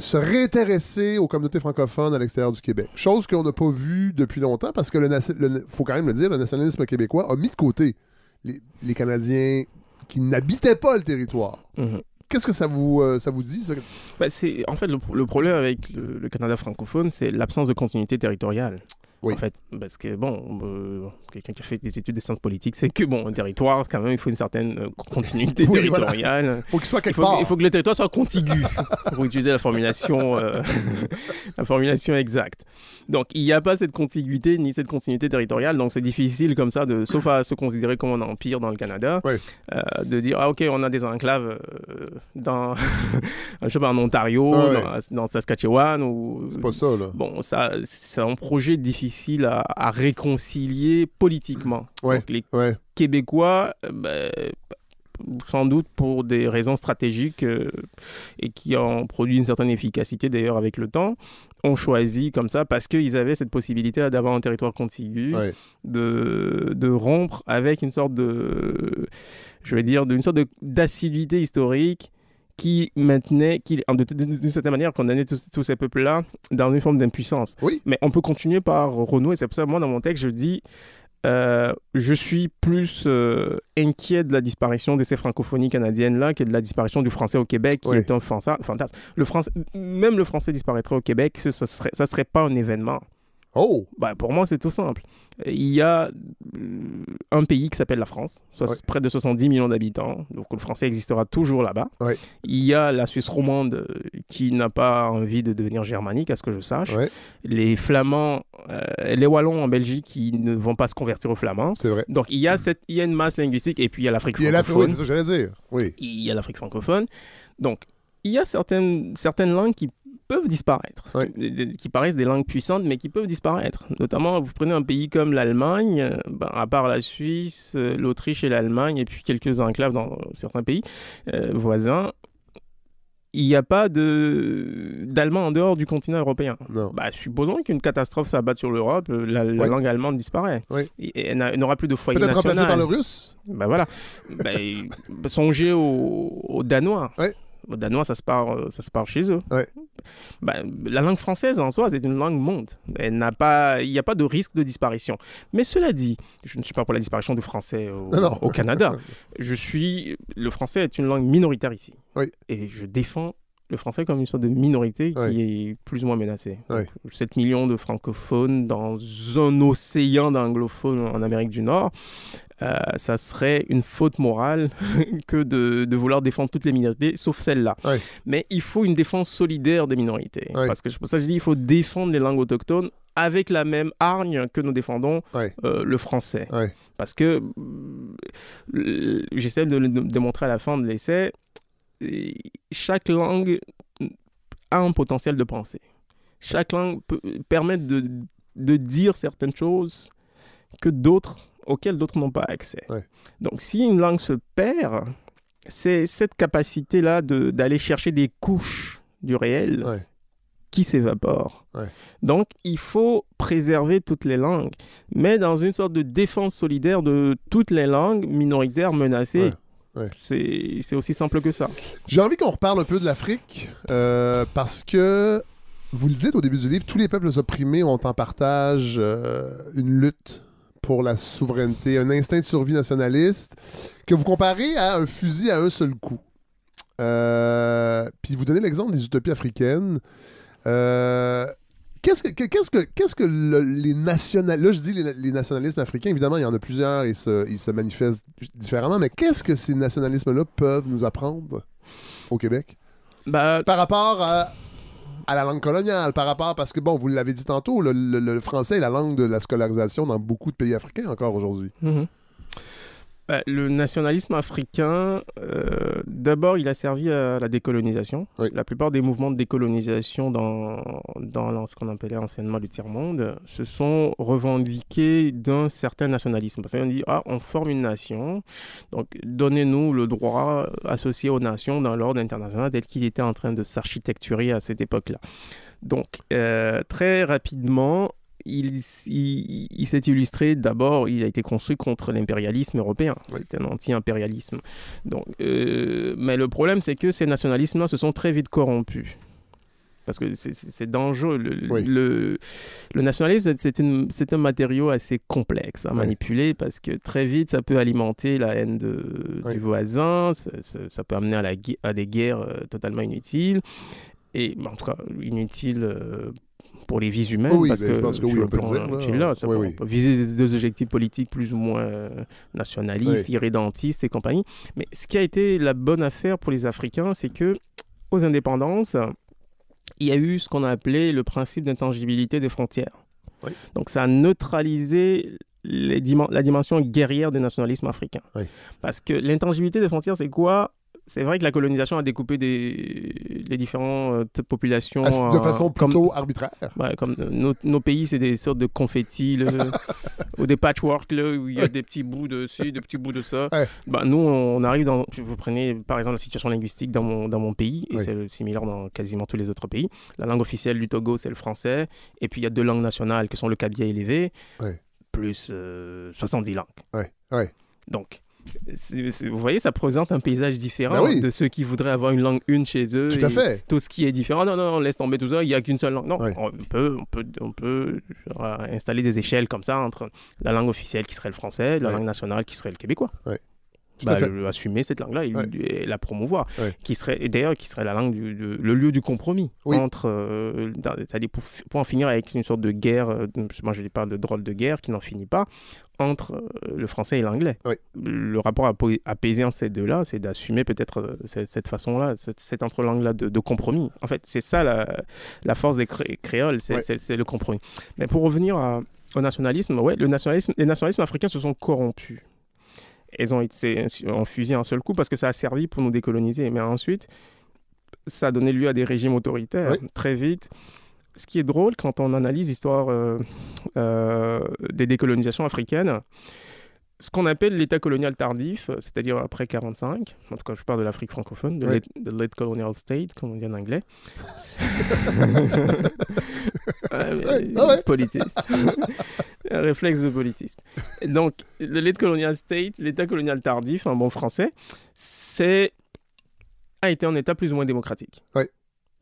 se réintéresser aux communautés francophones à l'extérieur du Québec. Chose qu'on n'a pas vue depuis longtemps parce que le, faut quand même le dire, le nationalisme québécois a mis de côté les, Canadiens qui n'habitaient pas le territoire. Mhm. Qu'est-ce que ça vous, euh, ça vous dit ça? Ben, en fait, le, problème avec le Canada francophone, c'est l'absence de continuité territoriale. En fait, parce que bon, euh, quelqu'un qui a fait des études de sciences politiques, c'est que bon, un territoire, quand même, il faut une certaine continuité territoriale. soit il faut, que le territoire soit contigu pour utiliser la formulation, euh, la formulation exacte. Donc, il n'y a pas cette contiguïté ni cette continuité territoriale, donc c'est difficile comme ça, de, sauf à se considérer comme un empire dans le Canada, euh, de dire ah ok, on a des enclaves dans, un sais en Ontario, ah, dans, dans, Saskatchewan ou. C'est pas ça là. Bon, ça, c'est un projet difficile difficile à, réconcilier politiquement. les Québécois, euh, bah, sans doute pour des raisons stratégiques euh, et qui ont produit une certaine efficacité d'ailleurs avec le temps, ont choisi comme ça parce qu'ils avaient cette possibilité d'avoir un territoire contigu, de, rompre avec une sorte de, je vais dire, d'une sorte d'assiduité historique qui maintenait, d'une certaine manière, condamnait tous, ces peuples-là dans une forme d'impuissance. Mais on peut continuer par et C'est pour ça, moi, dans mon texte, je dis euh, je suis plus euh, inquiet de la disparition de ces francophonies canadiennes-là que de la disparition du français au Québec, qui est un fantasme. Le français, même le français disparaîtrait au Québec, ça ne serait, ça serait pas un événement. Oh bah, Pour moi, c'est tout simple. Il y a euh, un pays qui s'appelle la France, près de 70 millions d'habitants, donc le français existera toujours là-bas. Il y a la Suisse romande euh, qui n'a pas envie de devenir germanique, à ce que je sache. Les Flamands, euh, les Wallons en Belgique qui ne vont pas se convertir aux Flamands. C'est vrai. Donc il y, a cette, il une masse linguistique et puis il y a l'Afrique francophone. Il y a l'Afrique francophone. Donc il y a certaines, certaines langues qui peuvent disparaître, qui paraissent des langues puissantes, mais qui peuvent disparaître. Notamment, vous prenez un pays comme l'Allemagne, euh, ben, à part la Suisse, euh, l'Autriche et l'Allemagne, et puis quelques enclaves dans certains pays euh, voisins, il n'y a pas d'allemand en dehors du continent européen. Bah, supposons qu'une catastrophe s'abatte sur l'Europe, la, langue allemande disparaît. Et elle n'aura plus de foyer national. Peut-être remplacée par le russe. Bah voilà. Bah, songez aux, Danois. Bah, danois, ça se parle, euh, ça se parle chez eux. Bah, la langue française en soi, c'est une langue monde. Elle n'a pas, il n'y a pas de risque de disparition. Mais cela dit, je ne suis pas pour la disparition du français au, Canada. je suis, le français est une langue minoritaire ici. Et je défends le français comme une sorte de minorité qui est plus ou moins menacée. 7 millions de francophones dans un océan d'anglophones en Amérique du Nord. Euh, ça serait une faute morale que de, vouloir défendre toutes les minorités, sauf celle-là. Mais il faut une défense solidaire des minorités. Parce que pour ça, je dis il faut défendre les langues autochtones avec la même hargne que nous défendons euh, le français. Parce que euh, j'essaie de le démontrer à la fin de l'essai, chaque langue a un potentiel de pensée. Chaque langue peut, permettre de dire certaines choses que d'autres auxquels d'autres n'ont pas accès. Donc si une langue se perd, c'est cette capacité-là d'aller chercher des couches du réel qui s'évapore. Donc il faut préserver toutes les langues, mais dans une sorte de défense solidaire de toutes les langues minoritaires menacées. C'est aussi simple que ça. J'ai envie qu'on reparle un peu de l'Afrique euh, parce que vous le dites au début du livre, tous les peuples opprimés ont en partage euh, une lutte pour la souveraineté, un instinct de survie nationaliste que vous comparez à un fusil à un seul coup. Euh, puis vous donnez l'exemple des utopies africaines. Euh, qu'est-ce que, qu'est-ce que, qu'est-ce que les nationalistes, là je dis les, nationalistes nationalismes africains, évidemment il y en a plusieurs, et se, ils se manifestent différemment, mais qu'est-ce que ces nationalismes-là peuvent nous apprendre au Québec? Bah, Par rapport à à la langue coloniale par rapport, parce que, bon, vous l'avez dit tantôt, le, français est la langue de la scolarisation dans beaucoup de pays africains encore aujourd'hui. Mm-hmm. Bah, le nationalisme africain, euh, d'abord, il a servi à la décolonisation. La plupart des mouvements de décolonisation dans, dans ce qu'on appelait anciennement le tiers-monde se sont revendiqués d'un certain nationalisme. Parce qu'on dit, ah, on forme une nation, donc donnez-nous le droit associé aux nations dans l'ordre international tel qu'il était en train de s'architecturer à cette époque-là. Donc, euh, très rapidement, il, s'est illustré d'abord, il a été construit contre l'impérialisme européen. C'est un anti-impérialisme. Donc, euh, mais le problème, c'est que ces nationalismes-là se sont très vite corrompus. Parce que c'est dangereux. Le, nationalisme, c'est un matériau assez complexe à manipuler parce que très vite, ça peut alimenter la haine du voisin, ça, peut amener à, à des guerres euh, totalement inutiles et en tout cas inutile euh, pour les vies humaines. parce ben, que, je pense que oui, viser deux objectifs politiques plus ou moins euh, nationalistes, irrédentistes et compagnie. Mais ce qui a été la bonne affaire pour les Africains, c'est que aux indépendances, il y a eu ce qu'on a appelé le principe d'intangibilité des frontières. Donc ça a neutralisé la dimension guerrière des nationalismes africains. Parce que l'intangibilité des frontières, c'est quoi c'est vrai que la colonisation a découpé les différentes euh, populations. Ah, de façon plutôt arbitraire. comme euh, nos, pays, c'est des sortes de confettis ou des patchwork où il y a des petits bouts de ci, des petits bouts de ça. Bah, nous, on arrive dans. Vous prenez par exemple la situation linguistique dans mon, pays, et c'est euh, similaire dans quasiment tous les autres pays. La langue officielle du Togo, c'est le français. Et puis il y a deux langues nationales que sont le Kabya et plus 70 langues. Oui. Donc vous voyez, ça présente un paysage différent ben de ceux qui voudraient avoir une langue une chez eux. Tout ce qui est différent. Non, non, on laisse tomber tout ça, il n'y a qu'une seule langue. Non, on peut, peut, on peut installer des échelles comme ça entre la langue officielle qui serait le français la langue nationale qui serait le québécois. Bah, assumer cette langue-là et, la promouvoir. Qui serait, d'ailleurs, qui serait la langue du, le lieu du compromis entre, euh, pour, en finir avec une sorte de guerre, euh, moi je parle de drôle de guerre qui n'en finit pas, entre euh, le français et l'anglais. Le rapport apaisé entre ces deux-là, c'est d'assumer peut-être cette, façon-là, cette, entre langue là de, compromis. En fait, c'est ça la, force des créoles, c'est le compromis. Mais pour revenir au nationalisme, ouais, le nationalisme, les nationalismes africains se sont corrompus elles ont été fusil un seul coup parce que ça a servi pour nous décoloniser. Mais ensuite, ça a donné lieu à des régimes autoritaires très vite. Ce qui est drôle quand on analyse l'histoire euh, euh, des décolonisations africaines, ce qu'on appelle l'État colonial tardif, c'est-à-dire après 1945, en tout cas je parle de l'Afrique francophone, de late colonial state, comme on dit en anglais. Ah ah politiste. réflexe de politiste. Donc, le colonial state, l'état colonial tardif, en bon français, c'est a été un état plus ou moins démocratique.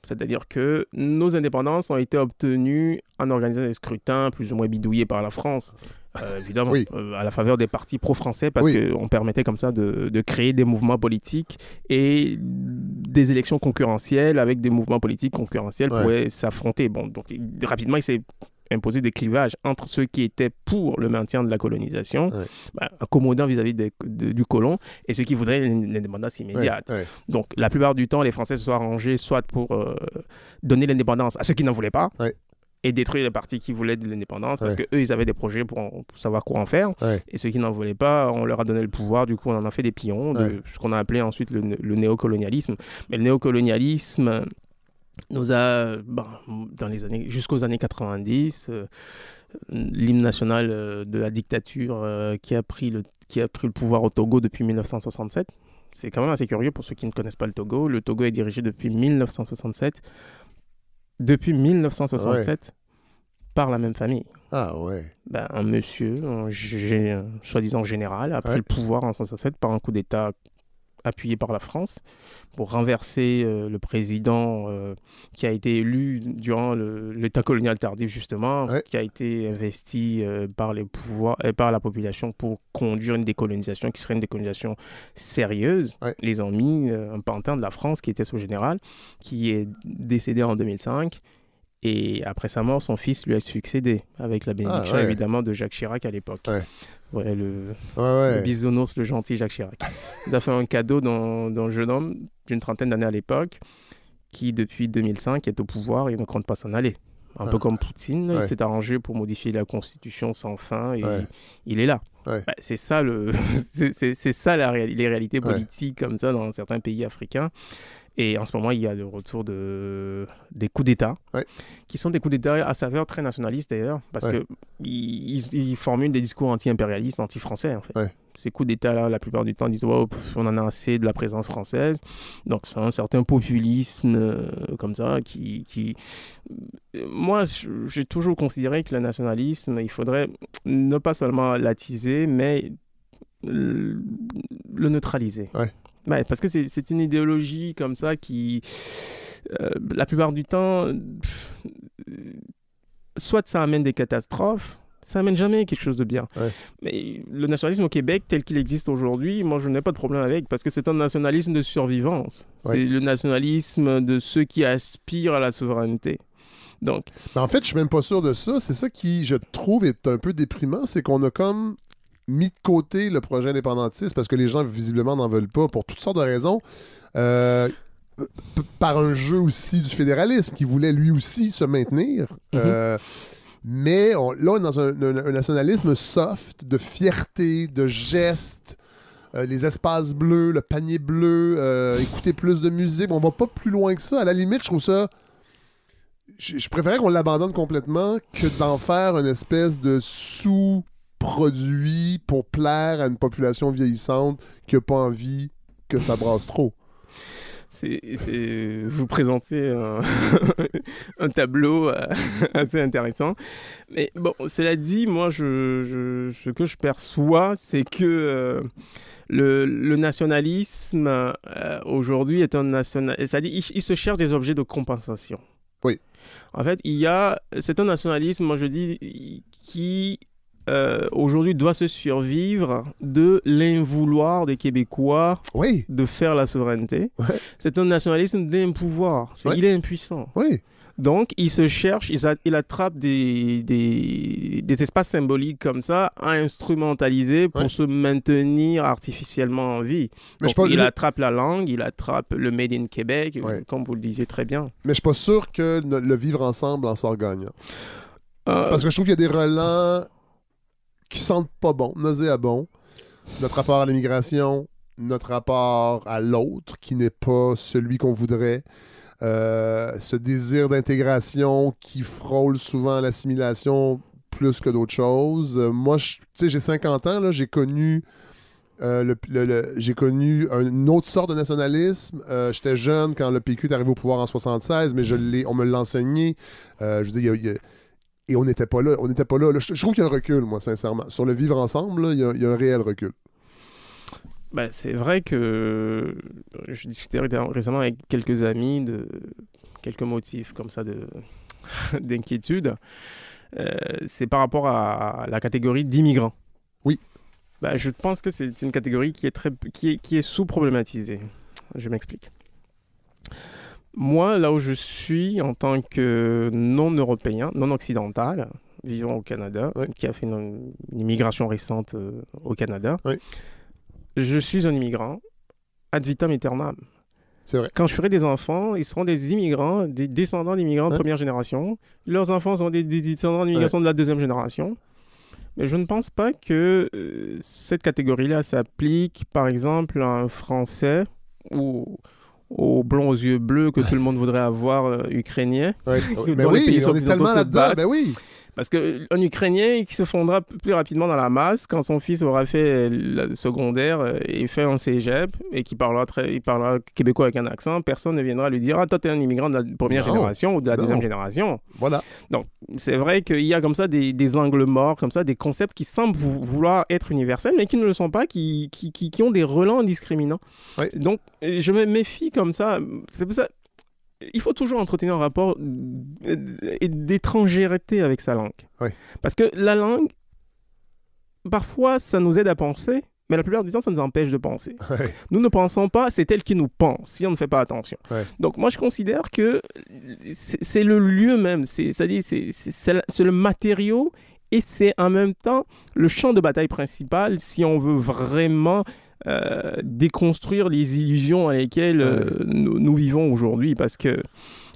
C'est-à-dire que nos indépendances ont été obtenues en organisant des scrutins plus ou moins bidouillés par la France. Euh, évidemment, euh, à la faveur des partis pro-français, parce qu'on permettait comme ça de, de, créer des mouvements politiques et des élections concurrentielles avec des mouvements politiques concurrentiels pouvaient s'affronter. Bon, donc rapidement, il s'est imposé des clivages entre ceux qui étaient pour le maintien de la colonisation, bah, accommodant vis-à-vis du colon, et ceux qui voudraient l'indépendance immédiate. Donc la plupart du temps, les Français se sont arrangés soit pour euh, donner l'indépendance à ceux qui n'en voulaient pas, et détruire les partis qui voulaient de l'indépendance parce qu'eux que eux ils avaient des projets pour, savoir quoi en faire et ceux qui n'en voulaient pas on leur a donné le pouvoir du coup on en a fait des pions de ce qu'on a appelé ensuite le, néocolonialisme mais le néocolonialisme nous a ben, dans les années jusqu'aux années 90 euh, l'hymne national euh, de la dictature euh, qui a pris le qui a pris le pouvoir au Togo depuis 1967 c'est quand même assez curieux pour ceux qui ne connaissent pas le Togo le Togo est dirigé depuis 1967 depuis 1967, par la même famille. Ah ouais. Ben, un monsieur, un, soi-disant général, a pris le pouvoir en 1967 par un coup d'État appuyé par la France pour renverser euh, le président euh, qui a été élu durant l'état colonial tardif justement, qui a été investi euh, par les pouvoirs et par la population pour conduire une décolonisation qui serait une décolonisation sérieuse. Les Ils ont mis un pantin de la France qui était sous général, qui est décédé en 2005. Et après sa mort, son fils lui a succédé, avec la bénédiction ah, évidemment de Jacques Chirac à l'époque. Ouais, le, le bisounours, le gentil Jacques Chirac. Il a fait un cadeau d'un Jeune homme d'une trentaine d'années à l'époque, qui depuis 2005 est au pouvoir et ne compte pas s'en aller. Un peu ah. comme Poutine, il s'est arrangé pour modifier la constitution sans fin et il, est là. Bah, c'est ça, le... ça la les réalités politiques comme ça dans certains pays africains. Et en ce moment, il y a le retour de... des coups d'État, qui sont des coups d'État à saveur très nationaliste d'ailleurs, parce que qu'ils ils formulent des discours anti-impérialistes, anti-français en fait. Ces coups d'État-là, la plupart du temps, disent oh, on en a assez de la présence française. Donc, c'est un certain populisme euh, comme ça qui. Euh, moi, j'ai toujours considéré que le nationalisme, il faudrait ne pas seulement l'attiser, mais le neutraliser. Ouais parce que c'est une idéologie comme ça qui, euh, la plupart du temps, soit ça amène des catastrophes, ça amène jamais quelque chose de bien. Mais le nationalisme au Québec, tel qu'il existe aujourd'hui, moi je n'ai pas de problème avec, parce que c'est un nationalisme de survivance. C'est le nationalisme de ceux qui aspirent à la souveraineté. Donc. Mais en fait, je suis même pas sûr de ça. C'est ça qui, je trouve, est un peu déprimant, c'est qu'on a comme mis de côté le projet indépendantiste parce que les gens, visiblement, n'en veulent pas pour toutes sortes de raisons. Euh, par un jeu aussi du fédéralisme qui voulait lui aussi se maintenir. Mm-hmm. Euh, mais là, on est dans un, nationalisme soft, de fierté, de gestes, euh, les espaces bleus, le panier bleu, écouter plus de musique. On va pas plus loin que ça. À la limite, je trouve ça. Je, préférerais qu'on l'abandonne complètement que d'en faire une espèce de sous produit pour plaire à une population vieillissante qui n'a pas envie que ça brasse trop. C'est, vous présentez un, tableau euh, assez intéressant. Mais bon, cela dit, moi, je, ce que je perçois, c'est que euh, le, nationalisme euh, aujourd'hui est un national. C'est-à-dire, il, se cherche des objets de compensation. Oui. En fait, il y a, c'est un nationalisme, moi je dis, qui euh, aujourd'hui doit se survivre de l'invouloir des Québécois de faire la souveraineté. C'est un nationalisme d'un pouvoir. Il est impuissant. Donc, il se cherche, il, attrape des, des, espaces symboliques comme ça à instrumentaliser pour se maintenir artificiellement en vie. il attrape la langue, il attrape le Made in Québec, comme vous le disiez très bien. Mais je ne suis pas sûr que le vivre ensemble en s'organise. Euh, Parce que je trouve qu'il y a des relents qui sentent pas bon, nauséabond. Notre rapport à l'immigration, notre rapport à l'autre qui n'est pas celui qu'on voudrait. Euh, ce désir d'intégration qui frôle souvent l'assimilation plus que d'autres choses. moi, j'ai 50 ans, j'ai connu, euh, j'ai connu une autre sorte de nationalisme. Euh, j'étais jeune quand le PQ est arrivé au pouvoir en 76, mais je on me l'a enseigné. je veux dire, et on n'était pas là. On n'était pas là. je, trouve qu'il y a un recul, moi, sincèrement. Sur le vivre ensemble, il y, a un réel recul. Ben, c'est vrai que euh, je discutais récemment avec quelques amis de quelques motifs comme ça de d'inquiétude. Euh, c'est par rapport à la catégorie d'immigrants. Oui. Ben, je pense que c'est une catégorie qui est, très, qui est, qui est sous-problématisée. Je m'explique. Moi, là où je suis en tant que non-européen, non-occidental, vivant au Canada, qui a fait une, immigration récente euh, au Canada, je suis un immigrant ad vitam aeternam. Vrai. Quand je ferai des enfants, ils seront des immigrants, des descendants d'immigrants de première génération. Leurs enfants seront des, descendants d'immigrants de la deuxième génération. Mais je ne pense pas que euh, cette catégorie-là s'applique, par exemple, à un Français ou au blond aux yeux bleus que tout le monde voudrait avoir euh, ukrainien. Dans mais les oui, pays on est tellement là-dedans. Ben oui. Parce qu'un euh, Ukrainien qui se fondra plus rapidement dans la masse quand son fils aura fait euh, le secondaire euh, et fait un cégep et qui parlera, très, il parlera québécois avec un accent, personne ne viendra lui dire Ah, toi, t'es un immigrant de la première génération ou de la deuxième génération. Voilà. Donc, c'est vrai qu'il y a comme ça des, angles morts, comme ça, des concepts qui semblent vouloir être universels, mais qui ne le sont pas, qui, qui, ont des relents discriminants. Donc, je me méfie comme ça. C'est pour ça, il faut toujours entretenir un rapport euh, d'étrangérité avec sa langue. Parce que la langue, parfois, ça nous aide à penser, mais la plupart du temps, ça nous empêche de penser. Nous ne pensons pas, c'est elle qui nous pense, si on ne fait pas attention. Donc moi, je considère que c'est le lieu même, c'est-à-dire c'est le matériau et c'est en même temps le champ de bataille principal si on veut vraiment euh, déconstruire les illusions à lesquelles euh, nous, vivons aujourd'hui, parce que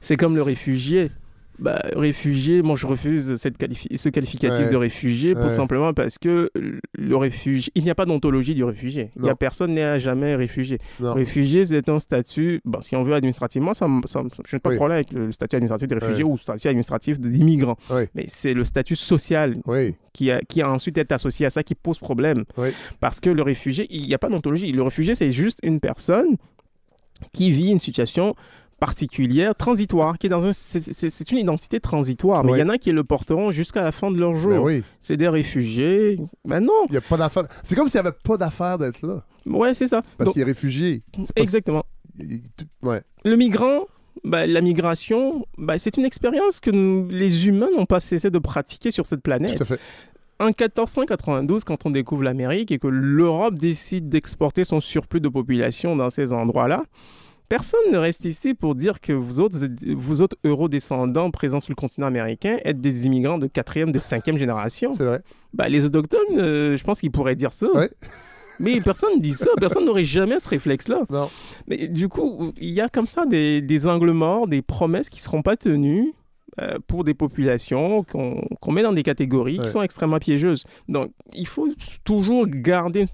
c'est comme le réfugié bah, réfugié, moi je refuse cette ce qualificatif de réfugié tout simplement parce que le réfugié, il n'y a pas d'ontologie du réfugié. Il y a personne n'est jamais réfugié. Réfugié, c'est un statut, bon, si on veut administrativement, ça, ça je n'ai pas de problème avec le, statut administratif de réfugié ou le statut administratif d'immigrant. Mais c'est le statut social qui, a, qui ensuite été associé à ça qui pose problème. Parce que le réfugié, il n'y a pas d'ontologie. Le réfugié, c'est juste une personne qui vit une situation particulière, transitoire, qui est dans un, c'est une identité transitoire. Mais il y en a qui le porteront jusqu'à la fin de leur jour. Ben c'est des réfugiés. Ben non. Il y a pas d'affaire. C'est comme s'il n'y avait pas d'affaire d'être là. Ouais, c'est ça. Parce qu'il est réfugié. exactement. Ouais. Le migrant, ben, la migration, ben, c'est une expérience que les humains n'ont pas cessé de pratiquer sur cette planète. Tout à fait. En 1492, quand on découvre l'Amérique et que l'Europe décide d'exporter son surplus de population dans ces endroits-là, Personne ne reste ici pour dire que vous autres, vous, autres eurodescendants présents sur le continent américain êtes des immigrants de quatrième, de cinquième génération. C'est vrai. Bah, les autochtones, euh, je pense qu'ils pourraient dire ça. Mais personne ne dit ça, personne n'aurait jamais ce réflexe-là. Mais du coup, il y a comme ça des, des angles morts, des promesses qui ne seront pas tenues. Euh, pour des populations qu'on met dans des catégories qui sont extrêmement piégeuses. Donc, il faut toujours garder,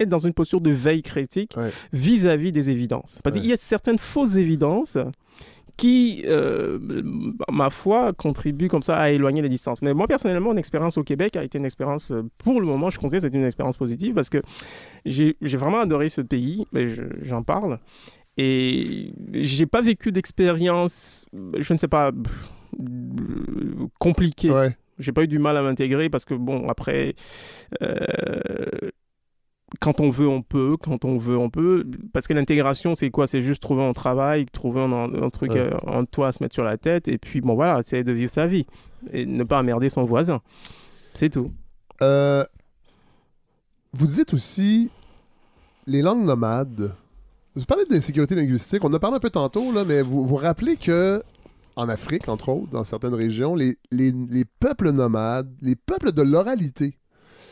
être dans une posture de veille critique vis-à-vis des évidences. Parce il y a certaines fausses évidences qui, euh, ma foi, contribuent comme ça à éloigner les distances. Mais moi, personnellement, mon expérience au Québec a été une expérience, euh, pour le moment, je considère que c'est une expérience positive parce que j'ai vraiment adoré ce pays, mais j'en parle. Et j'ai pas vécu d'expérience, je ne sais pas, compliqué. J'ai pas eu du mal à m'intégrer parce que, bon, après, euh, quand on veut, on peut, quand on veut, on peut. Parce que l'intégration, c'est quoi C'est juste trouver un travail, trouver un, truc en euh, toi à se mettre sur la tête, et puis, bon, voilà, essayer de vivre sa vie, et ne pas emmerder son voisin. C'est tout. Euh, vous dites aussi les langues nomades. Vous parlez d'insécurité linguistique, on en a parlé un peu tantôt, là, mais vous vous rappelez que en Afrique, entre autres, dans certaines régions, les, les, les peuples nomades, les peuples de l'oralité.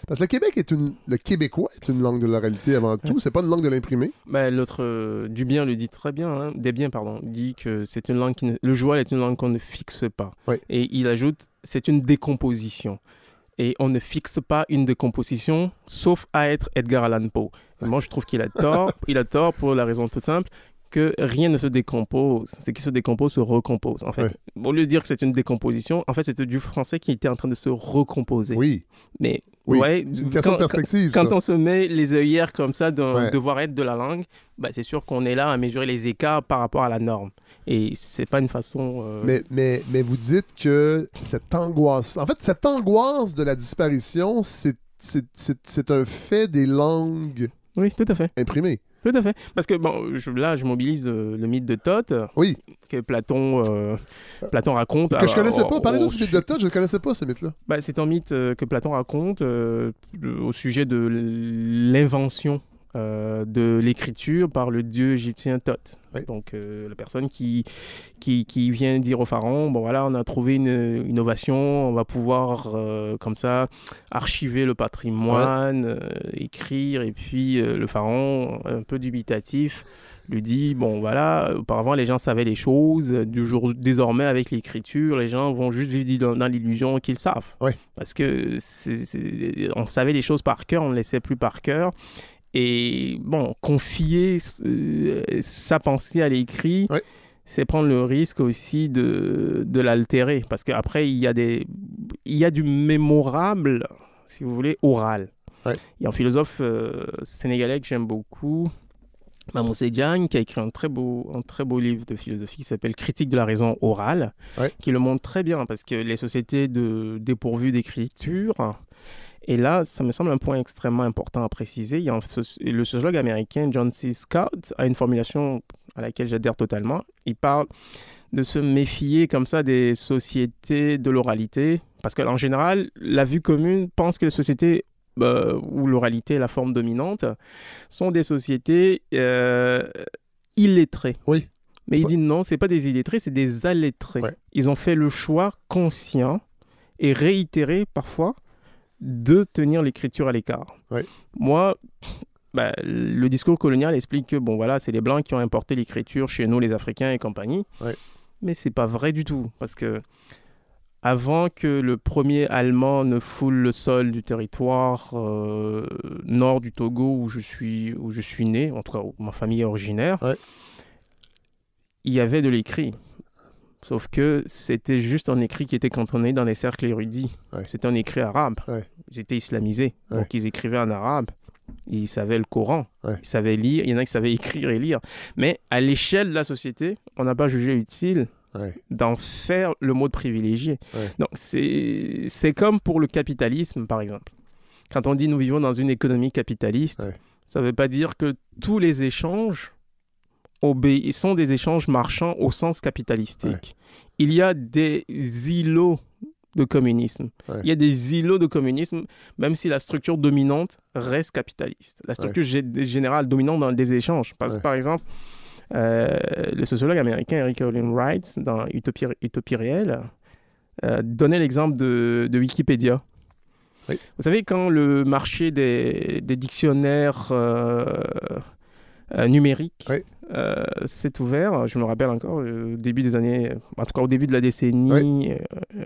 Parce que le Québec est une. Le québécois est une langue de l'oralité avant tout. C'est pas une langue de l'imprimé. mais ben, l'autre. Euh, Dubien le dit très bien. Hein, des pardon. dit que c'est une langue qui. Ne, le joual est une langue qu'on ne fixe pas. Et il ajoute c'est une décomposition. Et on ne fixe pas une décomposition, sauf à être Edgar Allan Poe. Moi, je trouve qu'il a tort. il a tort pour la raison toute simple que rien ne se décompose. Ce qui se décompose se recompose. En fait, au lieu de dire que c'est une décomposition, en fait, c'était du français qui était en train de se recomposer. Oui. Mais ouais, quand, perspective, quand, on se met les œillères comme ça d'un devoir être de la langue, bah, c'est sûr qu'on est là à mesurer les écarts par rapport à la norme. Et c'est pas une façon. Euh, mais, mais, mais vous dites que cette angoisse, en fait, cette angoisse de la disparition, c'est c'est un fait des langues. Oui, tout à fait. Imprimées. Tout à fait. Parce que bon, là, je mobilise euh, le mythe de Thoth. Oui. Que Platon, euh, Platon raconte. Que je euh, connaissais pas. Parlez-nous du mythe de Thoth, je ne connaissais pas ce mythe-là. Bah, c'est un mythe que Platon raconte au sujet de l'invention de l'écriture par le dieu égyptien Thoth. Donc, euh, la personne qui, qui, vient dire au pharaon, bon voilà, on a trouvé une innovation, on va pouvoir euh, comme ça archiver le patrimoine, euh, écrire, et puis le pharaon, un peu dubitatif, lui dit, bon voilà, auparavant les gens savaient les choses, du jour, désormais avec l'écriture, les gens vont juste vivre dans, l'illusion qu'ils savent. Parce que on savait les choses par cœur, on ne les sait plus par cœur. Et bon, confier euh, sa pensée à l'écrit, c'est prendre le risque aussi de, de l'altérer. Parce qu'après, il, y a des, il y a du mémorable, si vous voulez, oral. Il y a un philosophe euh, sénégalais que j'aime beaucoup, Mamoussé Diagne, qui a écrit un très beau, un très beau livre de philosophie qui s'appelle Critique de la raison orale, qui le montre très bien parce que les sociétés de, dépourvues d'écriture et là, ça me semble un point extrêmement important à préciser. Il y a le sociologue américain John C. Scott a une formulation à laquelle j'adhère totalement. Il parle de se méfier comme ça des sociétés de l'oralité, parce qu'en général, la vue commune pense que les sociétés euh, où l'oralité est la forme dominante sont des sociétés euh, illettrées. Oui. Mais il dit non, c'est pas des illettrés, c'est des allettrés. Ils ont fait le choix conscient et réitéré parfois de tenir l'écriture à l'écart. Moi, bah, le discours colonial explique que bon voilà, c'est les blancs qui ont importé l'écriture chez nous, les Africains et compagnie. mais Mais c'est pas vrai du tout parce que avant que le premier Allemand ne foule le sol du territoire euh, nord du Togo où je suis où je suis né, en tout cas où ma famille est originaire, il y avait de l'écrit. Sauf que c'était juste un écrit qui était cantonné dans les cercles érudits. C'était un écrit arabe. Ils J'étais islamisé. Donc ils écrivaient en arabe. Ils savaient le Coran. Ils savaient lire. Il y en a qui savaient écrire et lire. Mais à l'échelle de la société, on n'a pas jugé utile d'en faire le mot de privilégié. Donc c'est comme pour le capitalisme, par exemple. Quand on dit nous vivons dans une économie capitaliste, ça ne veut pas dire que tous les échanges sont des échanges marchands au sens capitalistique. Il y a des îlots de communisme. Il y a des îlots de communisme, même si la structure dominante reste capitaliste. La structure générale dominante dans les échanges. Parce, Par exemple, euh, le sociologue américain Eric Olin Wright, dans Utopie, Utopie réelle, euh, donnait l'exemple de, Wikipédia. Vous savez, quand le marché des, dictionnaires... Euh, euh, numérique. Euh, s'est ouvert, je me rappelle encore, au euh, début des années, en tout cas au début de la décennie,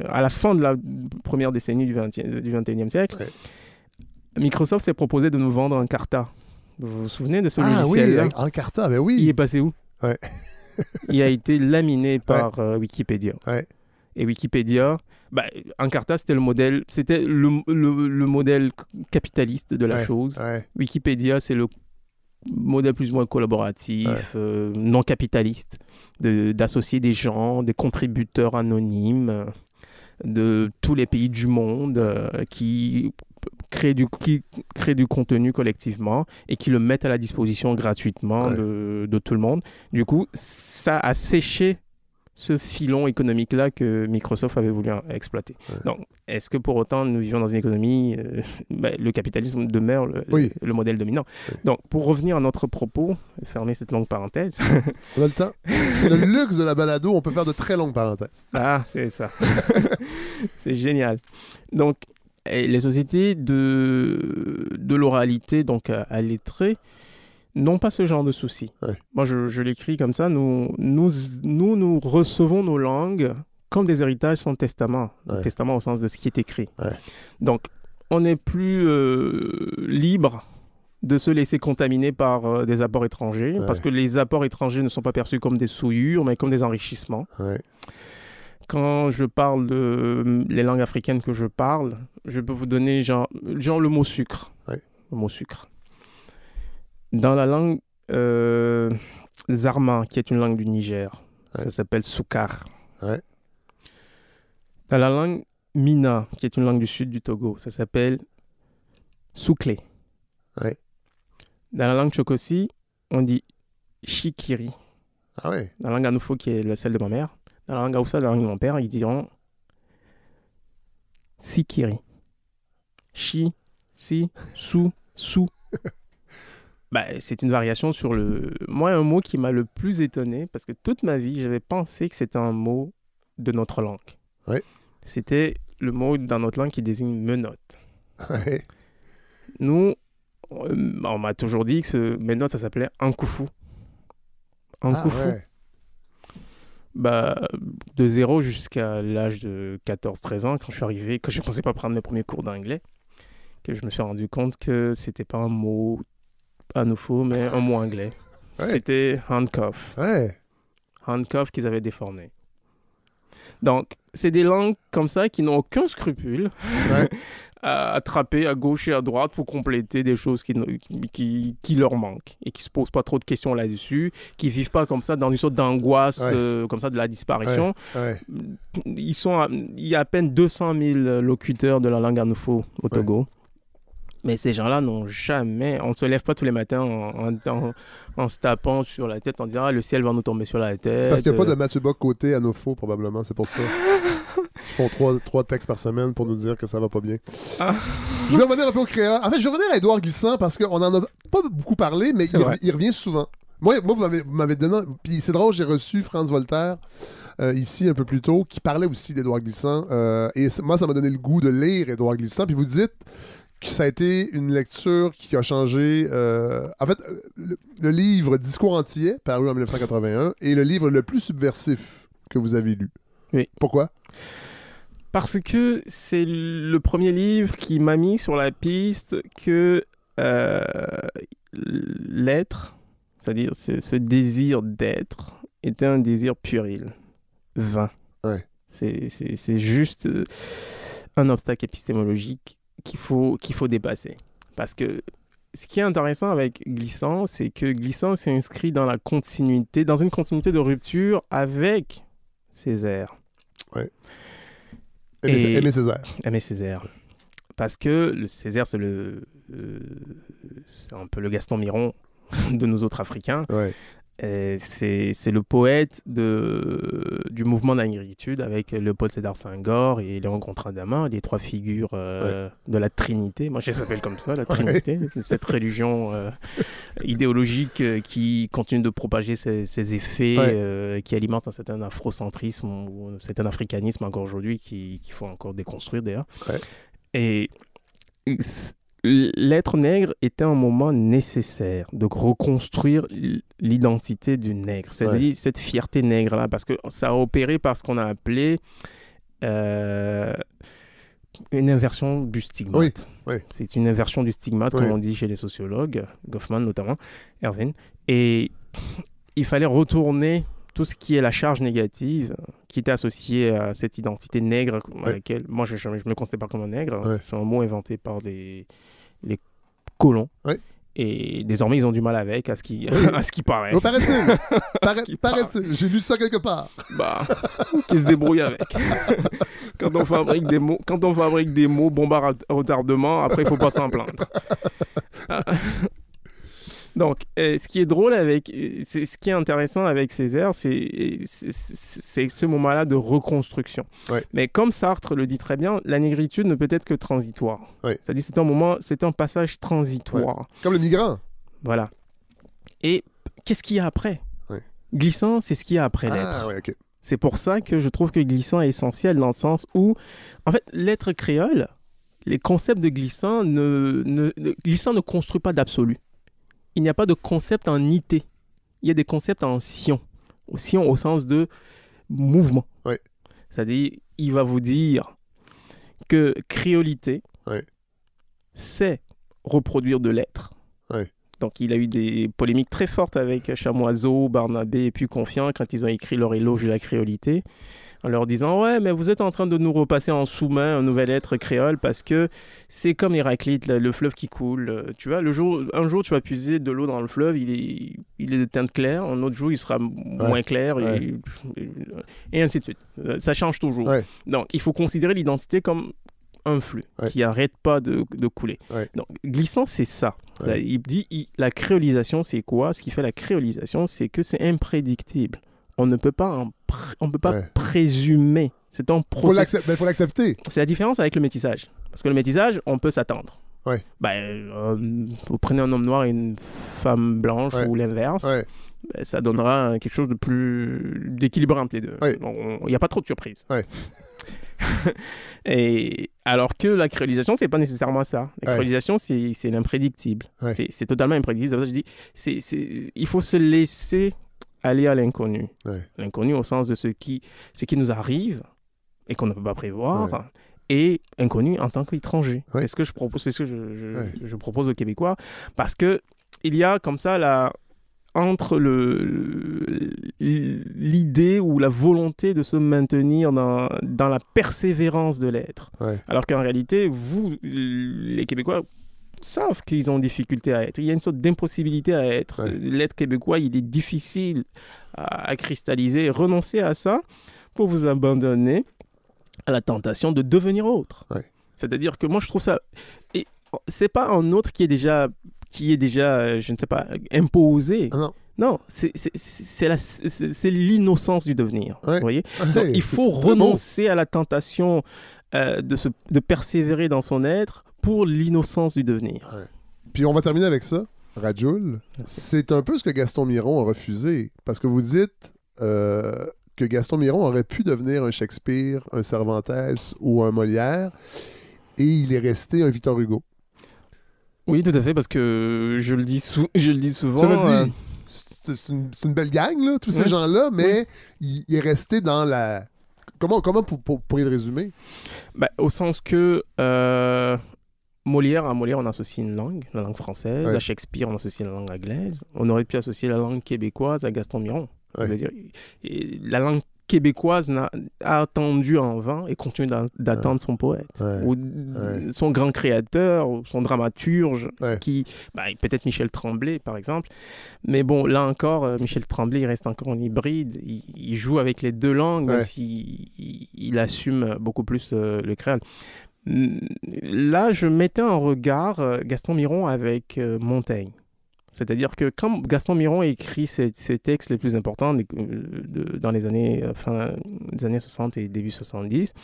à la fin de la première décennie du, 20e, du 21e siècle, Microsoft s'est proposé de nous vendre un Carta. Vous vous souvenez de ce logiciel ah oui, un Carta, ben oui. Il est passé où Il a été laminé par Wikipédia. Et Wikipédia, bah, Encarta, c'était le modèle, c'était le, modèle capitaliste de la chose. Wikipédia, c'est le modèle plus ou moins collaboratif, euh, non capitaliste, d'associer des gens, des contributeurs anonymes euh, de tous les pays du monde euh, qui créent du, qui créent du contenu collectivement et qui le mettent à la disposition gratuitement de, de, tout le monde. Du coup, ça a séché ce filon économique-là que Microsoft avait voulu exploiter. Donc, est-ce que pour autant nous vivons dans une économie, euh, bah, le capitalisme demeure le, modèle dominant Donc, pour revenir à notre propos, fermer cette longue parenthèse. On a le temps. C'est le luxe de la balado, on peut faire de très longues parenthèses. Ah, c'est ça. c'est génial. Donc, eh, les sociétés de, de l'oralité, donc euh, à, à n'ont pas ce genre de souci. Moi, je, l'écris comme ça. Nous, nous, nous, nous, recevons nos langues comme des héritages sans testament. Testament au sens de ce qui est écrit. Donc, on n'est plus euh, libre de se laisser contaminer par euh, des apports étrangers, parce que les apports étrangers ne sont pas perçus comme des souillures, mais comme des enrichissements. Quand je parle de euh, les langues africaines que je parle, je peux vous donner genre, genre le mot sucre. Le mot sucre dans la langue euh, Zarma, qui est une langue du Niger, ça s'appelle Soukar. Dans la langue Mina, qui est une langue du sud du Togo, ça s'appelle Souklé. Dans la langue Chokosi, on dit Shikiri. Ah dans la langue Anoufo, qui est celle de ma mère, dans la langue Aoussa, la langue de mon père, ils diront Sikiri. Chi, si, sou, sou, Bah, c'est une variation sur le. Moi, un mot qui m'a le plus étonné, parce que toute ma vie, j'avais pensé que c'était un mot de notre langue. C'était le mot dans notre langue qui désigne menotte. Oui. Nous, on, m'a toujours dit que ce menotte, ça s'appelait un koufou. Un ah, bah, de zéro jusqu'à l'âge de 14-13 ans, quand je suis arrivé, quand je ne pensais pas prendre mes premiers cours d'anglais, que je me suis rendu compte que c'était pas un mot Anoufou, mais en mot anglais. C'était handcuff. Ouais. Handcuff qu'ils avaient déformé. Donc, c'est des langues comme ça qui n'ont aucun scrupule à attraper à gauche et à droite pour compléter des choses qui, qui, leur manquent et qui se posent pas trop de questions là-dessus, qui vivent pas comme ça dans une sorte d'angoisse euh, comme ça de la disparition. Ils sont il y a à peine 200 000 locuteurs de la langue Anoufo au Togo. Mais ces gens-là n'ont jamais. On ne se lève pas tous les matins en, se tapant sur la tête en disant ah, le ciel va nous tomber sur la tête. parce qu'il n'y a pas de euh. Mathieu côté à nos faux, probablement, c'est pour ça. Ils font trois, trois, textes par semaine pour nous dire que ça va pas bien. Ah. Je vais revenir un peu au créa. En fait, je vais revenir à Édouard Glissant parce qu'on en a pas beaucoup parlé, mais il, revient souvent. Moi, vous m'avez donné. Puis c'est drôle, j'ai reçu Franz Voltaire. Euh, ici un peu plus tôt, qui parlait aussi d'Édouard Glissant. Euh, et moi, ça m'a donné le goût de lire Édouard Glissant. Puis vous dites, ça a été une lecture qui a changé. Euh, en fait, euh, le, livre Discours entier, paru en 1981, est le livre le plus subversif que vous avez lu. Oui. Pourquoi Parce que c'est le premier livre qui m'a mis sur la piste que euh, l'être, c'est-à-dire ce, désir d'être, était un désir puéril, vain. Ouais. C'est juste un obstacle épistémologique qu'il faut, qu'il faut dépasser. Parce que ce qui est intéressant avec Glissant, c'est que Glissant s'inscrit dans la continuité, dans une continuité de rupture avec Césaire. Ouais. Aimé, Césaire. Aimé Césaire. Parce que Césaire, c'est le, euh, c'est un peu le Gaston Miron de nous autres Africains. C'est le poète de, du mouvement d'Angritude avec Léopold Sédar Senghor et Léon Contradamain, les trois figures euh, de la Trinité. Moi, je les appelle comme ça, la Trinité, cette religion euh, idéologique euh, qui continue de propager ses, effets, qui alimente un certain afrocentrisme un certain africanisme encore aujourd'hui qu'il qui faut encore déconstruire d'ailleurs. Et l'être nègre était un moment nécessaire de reconstruire l'identité du nègre, cette fierté nègre-là, parce que ça a opéré par ce qu'on a appelé euh, une inversion du stigmate. C'est une inversion du stigmate, comme on dit chez les sociologues, Goffman notamment, Erwin. Et il fallait retourner tout ce qui est la charge négative qui était associée à cette identité nègre avec à laquelle moi je ne me considère pas comme un nègre. Hein. C'est un mot inventé par les, les colons. Et désormais, ils ont du mal avec, à ce qui, à ce qui paraît. paraît J'ai lu ça quelque part. Bah, qui se débrouille avec. quand, on fabrique des mots, quand on fabrique des mots bombard retardement, après, il faut pas s'en plaindre. Donc, euh, ce qui est drôle avec, euh, c'est ce qui est intéressant avec Césaire, c'est ce moment-là de reconstruction. Mais comme Sartre le dit très bien, la négritude ne peut être que transitoire. C'est-à-dire c'est un moment, c'est un passage transitoire. Comme le migrant. Voilà. Et qu'est-ce qu'il y a après Glissant, c'est ce qu'il y a après ah, l'être. C'est pour ça que je trouve que glissant est essentiel dans le sens où, en fait, l'être créole, les concepts de glissant ne, ne, ne glissant ne construit pas d'absolu il n'y a pas de concept en ité ». Il y a des concepts en Sion. Sion au sens de mouvement. C'est-à-dire, il va vous dire que créolité, c'est reproduire de l'être. Donc il a eu des polémiques très fortes avec Chamoiseau, Barnabé et puis Confiant quand ils ont écrit leur éloge de la créolité en leur disant Ouais, mais vous êtes en train de nous repasser en sous-main un nouvel être créole parce que c'est comme Héraclite, le, fleuve qui coule. Euh, tu vois, le jour, un jour, tu vas puiser de l'eau dans le fleuve, il est, il est de teinte claire, un autre jour, il sera moins clair, et, ainsi de suite. Euh, ça change toujours. Donc, il faut considérer l'identité comme un flux qui n'arrête pas de, couler. Donc, glissant, c'est ça. Il dit la créolisation, c'est quoi Ce qui fait la créolisation, c'est que c'est imprédictible on ne peut pas, on peut pas présumer. C'est un processus. il faut l'accepter. C'est la différence avec le métissage. Parce que le métissage, on peut s'attendre. Bah, euh, vous prenez un homme noir et une femme blanche ou l'inverse. Bah, ça donnera quelque chose de plus d'équilibré entre les deux. Il n'y a pas trop de surprises. et alors que la créolisation, c'est pas nécessairement ça. La créolisation, c'est l'imprédictible. C'est totalement imprédictible. Ça, je dis, c'est il faut se laisser à l'inconnu. L'inconnu au sens de ce qui, ce qui nous arrive et qu'on ne peut pas prévoir. Et inconnu en tant qu'étranger. C'est ce que je propose, c'est ce que je, propose aux Québécois, parce que il y a comme ça la, entre le l'idée ou la volonté de se maintenir dans, dans la persévérance de l'être. Alors qu'en réalité, vous, les Québécois, savent qu'ils ont difficulté à être. Il y a une sorte d'impossibilité à être. L'être québécois, il est difficile à, cristalliser. Renoncer à ça pour vous abandonner à la tentation de devenir autre. C'est-à-dire que moi, je trouve ça. Et c'est pas un autre qui est déjà, qui est déjà, euh, je ne sais pas, imposé. Ah non. Non, c'est l'innocence du devenir. Vous voyez Il faut renoncer à la tentation euh, de, persévérer dans son être pour l'innocence du devenir. Puis on va terminer avec ça. Rajoul, c'est un peu ce que Gaston Miron a refusé. Parce que vous dites euh, que Gaston Miron aurait pu devenir un Shakespeare, un Cervantes ou un Molière, et il est resté un Victor Hugo. Oui, tout à fait, parce que je le dis, je le dis souvent. Euh, c'est une, belle gang, tous ces gens-là, mais il est resté dans la Comment, comment pour, pour, le résumer ben, Au sens que euh, Molière, à hein, Molière, on associe une langue, la langue française. À Shakespeare, on associe la langue anglaise. On aurait pu associer la langue québécoise à Gaston Miron. la langue québécoise a, attendu en vain et continue d'attendre son poète, ou son grand créateur, ou son dramaturge, qui, bah, peut-être Michel Tremblay par exemple, mais bon, là encore, euh, Michel Tremblay, il reste encore en hybride, il, joue avec les deux langues, même il, assume beaucoup plus euh, le créole. Hum, là, je mettais en regard euh, Gaston Miron avec Montaigne. C'est-à-dire que quand Gaston Miron écrit ses, textes les plus importants euh, dans les années, euh, fin des années 60 et début 70,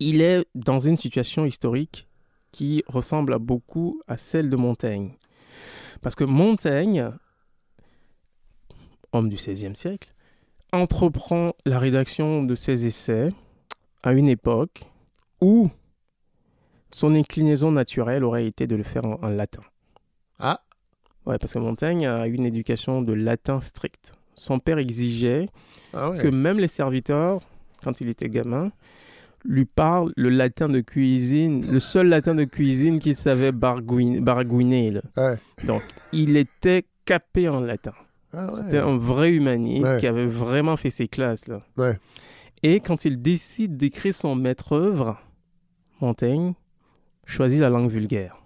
il est dans une situation historique qui ressemble beaucoup à celle de Montaigne. Parce que Montaigne, homme du XVIe siècle, entreprend la rédaction de ses essais à une époque où son inclinaison naturelle aurait été de le faire en, en latin. Ah Ouais, parce que Montaigne a eu une éducation de latin strict. Son père exigeait ah que même les serviteurs, quand il était gamin, lui parlent le latin de cuisine, le seul latin de cuisine qu'il savait barguiner. Donc, il était capé en latin. Ah C'était un vrai humaniste qui avait vraiment fait ses classes. Là. Et quand il décide d'écrire son maître-œuvre, Montaigne choisit la langue vulgaire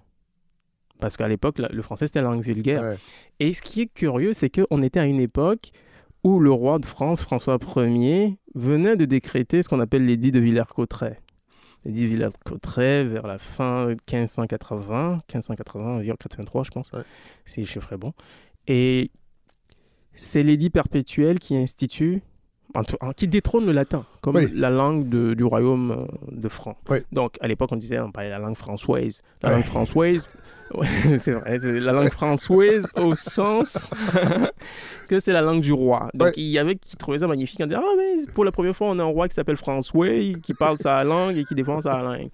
parce qu'à l'époque, le français, c'était la langue vulgaire. Et ce qui est curieux, c'est qu'on était à une époque où le roi de France, François Ier, venait de décréter ce qu'on appelle l'édit de Villers-Cotterêts. L'édit de Villers-Cotterêts, vers la fin 1580, 1580, 1583, je pense, si je chiffre bon. Et c'est l'édit perpétuel qui institue qui détrône le latin comme la langue du royaume euh, de France. Donc à l'époque on disait on parlait la langue françoise. La langue françoise c'est vrai. C'est la langue française au sens que c'est la langue du roi. Donc, il y avait qui trouvaient ça magnifique en disant Ah, mais pour la première fois, on a un roi qui s'appelle François, qui parle sa langue et qui défend sa langue.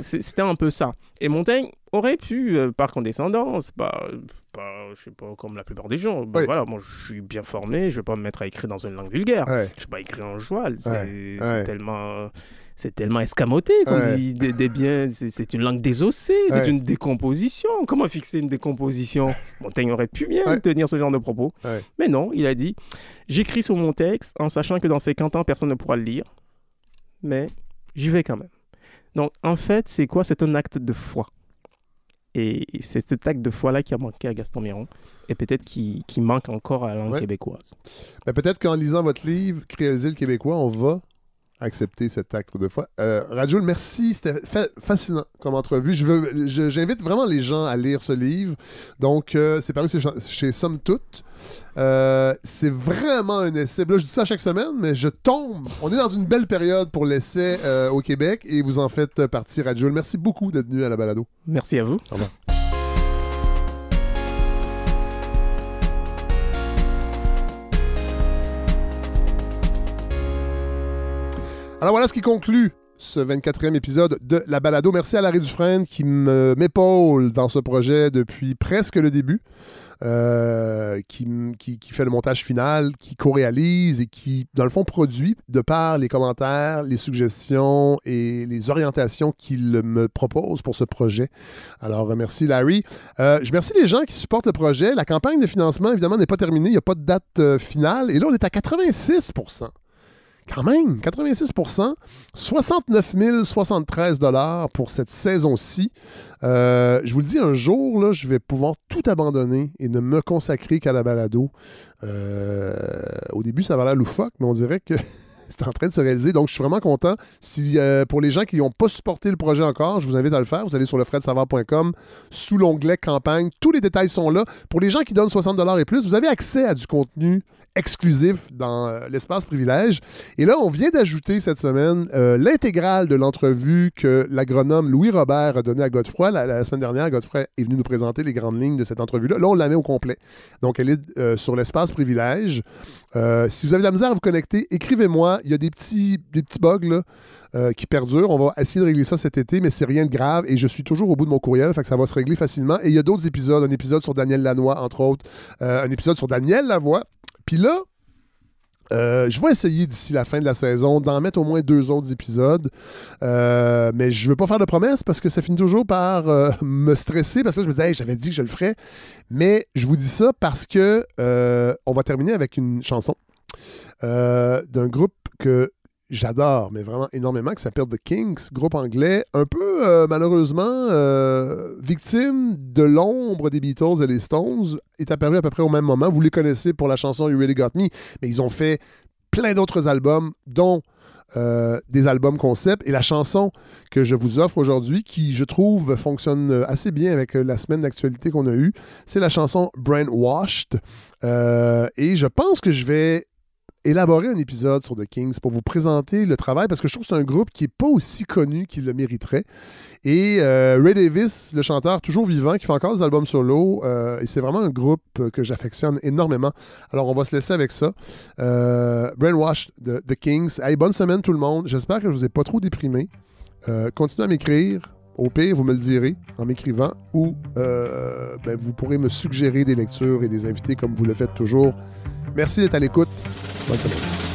c'était un peu ça. Et Montaigne aurait pu, euh, par condescendance, par. Pas, je sais pas, comme la plupart des gens. Bah, voilà, moi je suis bien formé, je vais pas me mettre à écrire dans une langue vulgaire. Je Je vais pas écrire en joual, c'est tellement c'est tellement escamoté qu'on dit des, biens. C'est une langue désossée, c'est une décomposition. Comment fixer une décomposition Montaigne aurait pu bien tenir ce genre de propos. Mais non, il a dit J'écris sur mon texte en sachant que dans 50 ans, personne ne pourra le lire, mais j'y vais quand même. Donc, en fait, c'est quoi C'est un acte de foi. Et c'est cet acte de foi-là qui a manqué à Gaston Miron et peut-être qui, manque encore à la langue québécoise. Mais ben, peut-être qu'en lisant votre livre, les le québécois, on va accepter cet acte deux fois. Euh, merci. C'était fascinant comme entrevue. Je veux, j'invite vraiment les gens à lire ce livre. Donc, euh, c'est paru chez, chez Somme Toute. Euh, c'est vraiment un essai. je dis ça chaque semaine, mais je tombe. On est dans une belle période pour l'essai euh, au Québec et vous en faites partie, Rajoul. Merci beaucoup d'être venu à la balado. Merci à vous. Au revoir. Alors voilà ce qui conclut ce 24e épisode de La Balado. Merci à Larry Dufresne qui m'épaule dans ce projet depuis presque le début, euh, qui, fait le montage final, qui co-réalise et qui, dans le fond, produit de par les commentaires, les suggestions et les orientations qu'il me propose pour ce projet. Alors, euh, merci Larry. Euh, je remercie les gens qui supportent le projet. La campagne de financement, évidemment, n'est pas terminée. Il n'y a pas de date finale. Et là, on est à 86 quand même, 86 69 073 pour cette saison-ci. Euh, je vous le dis, un jour, là, je vais pouvoir tout abandonner et ne me consacrer qu'à la balado. Euh, au début, ça va l'air loufoque, mais on dirait que c'est en train de se réaliser. Donc, je suis vraiment content. Si, euh, pour les gens qui n'ont pas supporté le projet encore, je vous invite à le faire. Vous allez sur lefredsavard.com, sous l'onglet campagne. Tous les détails sont là. Pour les gens qui donnent 60 et plus, vous avez accès à du contenu exclusif dans euh, l'espace privilège. Et là, on vient d'ajouter cette semaine euh, l'intégrale de l'entrevue que l'agronome Louis Robert a donnée à Godefroy. La, semaine dernière, Godefroy est venu nous présenter les grandes lignes de cette entrevue-là. Là, on la met au complet. Donc, elle est euh, sur l'espace privilège. si vous avez la misère à vous connecter, écrivez-moi. Il y a des petits, petits bugs qui perdurent. On va essayer de régler ça cet été, mais c'est rien de grave. Et je suis toujours au bout de mon courriel, fait ça va se régler facilement. Et il y a d'autres épisodes. Un épisode sur Daniel Lanois, entre autres. un épisode sur Daniel Lavoie puis là, euh, je vais essayer d'ici la fin de la saison d'en mettre au moins deux autres épisodes. Euh, mais je ne veux pas faire de promesses parce que ça finit toujours par euh, me stresser parce que je me disais, j'avais dit que je le ferais. Mais je vous dis ça parce que on va terminer avec une chanson d'un groupe que j'adore, mais vraiment énormément, qui s'appelle The Kings, groupe anglais, un peu euh, malheureusement euh, victime de l'ombre des Beatles et des Stones, est apparu à peu près au même moment. Vous les connaissez pour la chanson You Really Got Me, mais ils ont fait plein d'autres albums, dont euh, des albums concept. Et la chanson que je vous offre aujourd'hui, qui je trouve fonctionne assez bien avec la semaine d'actualité qu'on a eue, c'est la chanson Brainwashed. et je pense que je vais élaborer un épisode sur The Kings pour vous présenter le travail parce que je trouve que c'est un groupe qui n'est pas aussi connu qu'il le mériterait. Et euh, Ray Davis, le chanteur toujours vivant, qui fait encore des albums solo, euh, et c'est vraiment un groupe euh, que j'affectionne énormément. Alors on va se laisser avec ça. Brainwash de The Kings. Hey, bonne semaine tout le monde. J'espère que je ne vous ai pas trop déprimé. continuez à m'écrire. Au pire, vous me le direz en m'écrivant ou euh, ben, vous pourrez me suggérer des lectures et des invités comme vous le faites toujours. Merci d'être à l'écoute. Bonne semaine.